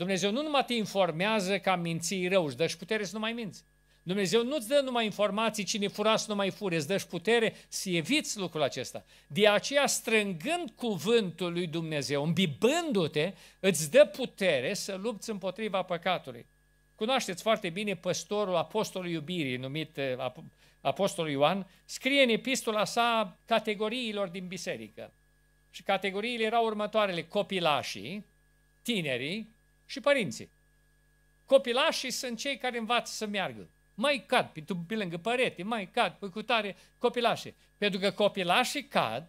Dumnezeu nu numai te informează că minții rău, își dă și putere să nu mai minți. Dumnezeu nu-ți dă numai informații, cine fura să nu mai fure, îți dă și putere să eviți lucrul acesta. De aceea, strângând cuvântul lui Dumnezeu, îmbibându-te, îți dă putere să lupți împotriva păcatului. Cunoașteți foarte bine păstorul apostolului iubirii, numit eh, apostolul Ioan, scrie în epistola sa categoriilor din biserică. Și categoriile erau următoarele, copilașii, tinerii, și părinții. Copilașii sunt cei care învață să meargă. Mai cad pe, pe lângă părete, mai cad pe păi cutare copilașii. Pentru că copilașii cad,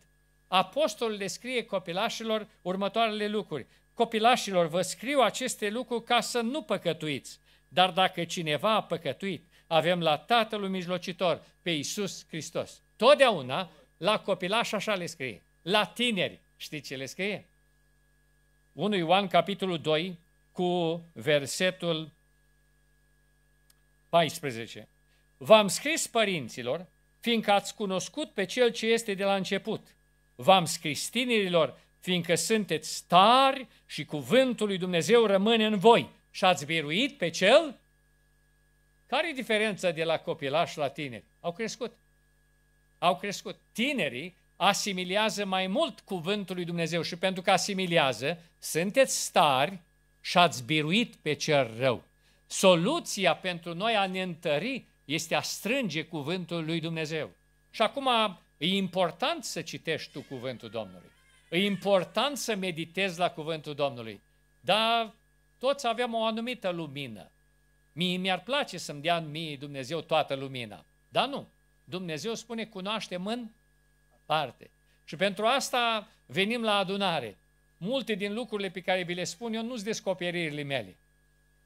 apostolul le scrie copilașilor următoarele lucruri. Copilașilor, vă scriu aceste lucruri ca să nu păcătuiți. Dar dacă cineva a păcătuit, avem la Tatăl mijlocitor, pe Iisus Hristos. Totdeauna la copilaș așa le scrie. La tineri, știți ce le scrie? 1 Ioan, capitolul 2, cu versetul 14. V-am scris, părinților, fiindcă ați cunoscut pe Cel ce este de la început. V-am scris, tinerilor, fiindcă sunteți tari și cuvântul lui Dumnezeu rămâne în voi și ați biruit pe Cel? Care e diferența de la copilaș la tineri? Au crescut. Au crescut. Tinerii asimilează mai mult cuvântul lui Dumnezeu și pentru că asimilează, sunteți stari și ați biruit pe cel rău. Soluția pentru noi a ne întări este a strânge cuvântul lui Dumnezeu. Și acum e important să citești tu cuvântul Domnului. E important să meditezi la cuvântul Domnului. Dar toți avem o anumită lumină. Mie mi-ar place să-mi dea mie Dumnezeu toată lumina. Dar nu. Dumnezeu spune cunoaște în parte. Și pentru asta venim la adunare. Multe din lucrurile pe care vi le spun eu nu sunt descoperirile mele.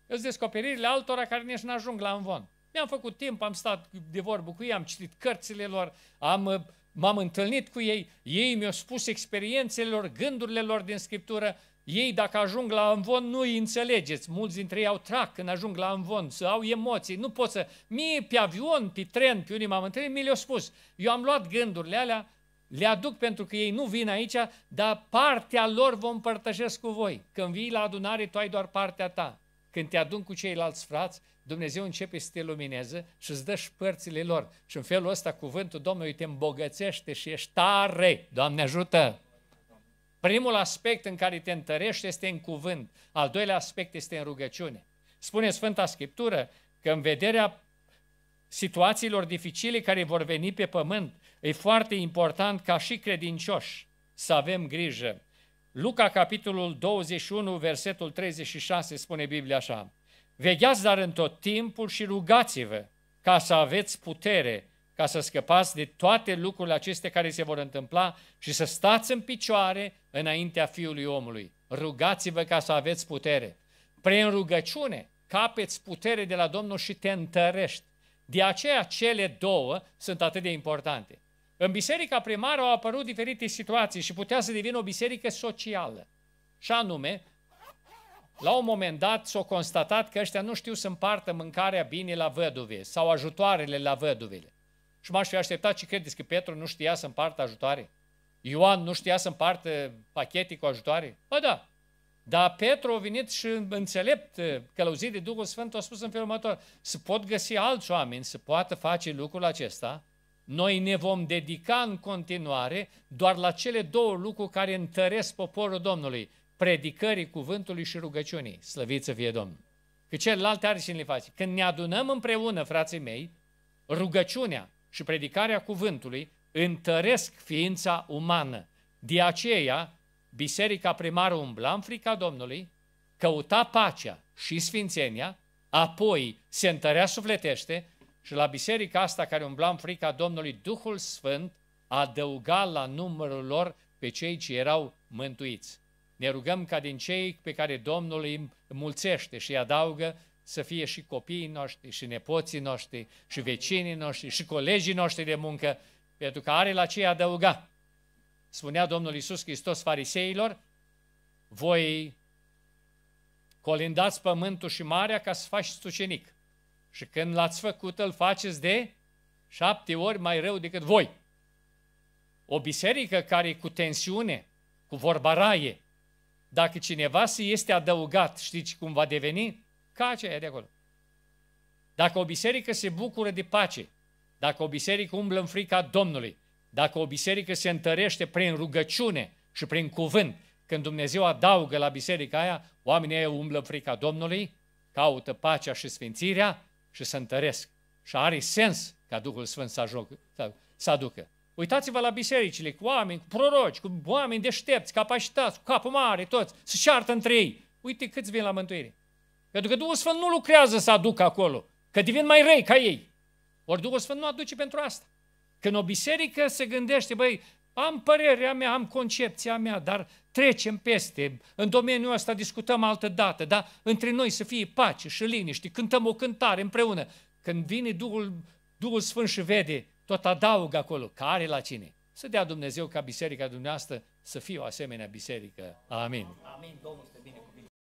Eu sunt descoperirile altora care nici nu ajung la învon. Mi-am făcut timp, am stat de vorbă cu ei, am citit cărțile lor, am, m-am întâlnit cu ei, ei mi-au spus experiențele lor, gândurile lor din Scriptură, ei, dacă ajung la amvon, nu îi înțelegeți. Mulți dintre ei au trac când ajung la amvon, să au emoții. Nu pot să... Mie, pe avion, pe tren, pe unii m-am întâlnit, mi le-au spus. Eu am luat gândurile alea le aduc pentru că ei nu vin aici, dar partea lor vă împărtășesc cu voi. Când vii la adunare, tu ai doar partea ta. Când te adun cu ceilalți frați, Dumnezeu începe să te lumineze și îți dă și părțile lor. Și în felul ăsta cuvântul Domnului te îmbogățește și ești tare. Doamne ajută! Primul aspect în care te întărești este în cuvânt. Al doilea aspect este în rugăciune. Spune Sfânta Scriptură că în vederea situațiilor dificile care vor veni pe pământ, E foarte important ca și credincioși să avem grijă. Luca, capitolul 21, versetul 36, spune Biblia așa. Vegheați dar în tot timpul și rugați-vă ca să aveți putere, ca să scăpați de toate lucrurile acestea care se vor întâmpla și să stați în picioare înaintea Fiului Omului. Rugați-vă ca să aveți putere. Prin rugăciune capeți putere de la Domnul și te întărești. De aceea cele două sunt atât de importante. În biserica primară au apărut diferite situații și putea să devină o biserică socială. Și anume, la un moment dat s-au constatat că ăștia nu știu să împartă mâncarea bine la văduve sau ajutoarele la văduvele. Și m-aș fi așteptat și credeți că Petru nu știa să împartă ajutoare? Ioan nu știa să împartă pachete cu ajutoare? Bă, da. Dar Petru a venit și înțelept, uh, călăuzit de Duhul Sfânt, a spus în felul următor, să pot găsi alți oameni să poată face lucrul acesta noi ne vom dedica în continuare doar la cele două lucruri care întăresc poporul Domnului, predicării cuvântului și rugăciunii. Slăviți să fie Domnul! Că celelalte și le face. Când ne adunăm împreună, frații mei, rugăciunea și predicarea cuvântului întăresc ființa umană. De aceea, biserica primară umbla în frica Domnului, căuta pacea și sfințenia, apoi se întărea sufletește și la biserica asta care umbla în frica Domnului, Duhul Sfânt adăuga la numărul lor pe cei ce erau mântuiți. Ne rugăm ca din cei pe care Domnul îi mulțește și îi adaugă să fie și copiii noștri, și nepoții noștri, și vecinii noștri, și colegii noștri de muncă, pentru că are la ce adăuga. Spunea Domnul Iisus Hristos fariseilor, voi colindați pământul și marea ca să faci stucenic. Și când l-ați făcut, îl faceți de șapte ori mai rău decât voi. O biserică care e cu tensiune, cu vorbaraie, dacă cineva se este adăugat, știți cum va deveni? Ca aceea de acolo. Dacă o biserică se bucură de pace, dacă o biserică umblă în frica Domnului, dacă o biserică se întărește prin rugăciune și prin cuvânt, când Dumnezeu adaugă la biserica aia, oamenii aia umblă în frica Domnului, caută pacea și sfințirea, și să întăresc. Și are sens ca Duhul Sfânt să, ajung, să aducă. Uitați-vă la bisericile cu oameni, cu proroci, cu oameni deștepți, capacitați, cu capul mare, toți, să șartă între ei. Uite câți vin la mântuire. Pentru că Duhul Sfânt nu lucrează să aducă acolo, că devin mai răi ca ei. Ori Duhul Sfânt nu aduce pentru asta. Când o biserică se gândește, băi, am părerea mea, am concepția mea, dar trecem peste. În domeniul ăsta discutăm altă dată, dar între noi să fie pace și liniște, cântăm o cântare împreună. Când vine Duhul, Duhul Sfânt și vede, tot adaugă acolo, care la cine? Să dea Dumnezeu ca biserica dumneavoastră să fie o asemenea biserică. Amin. Amin, Domnul.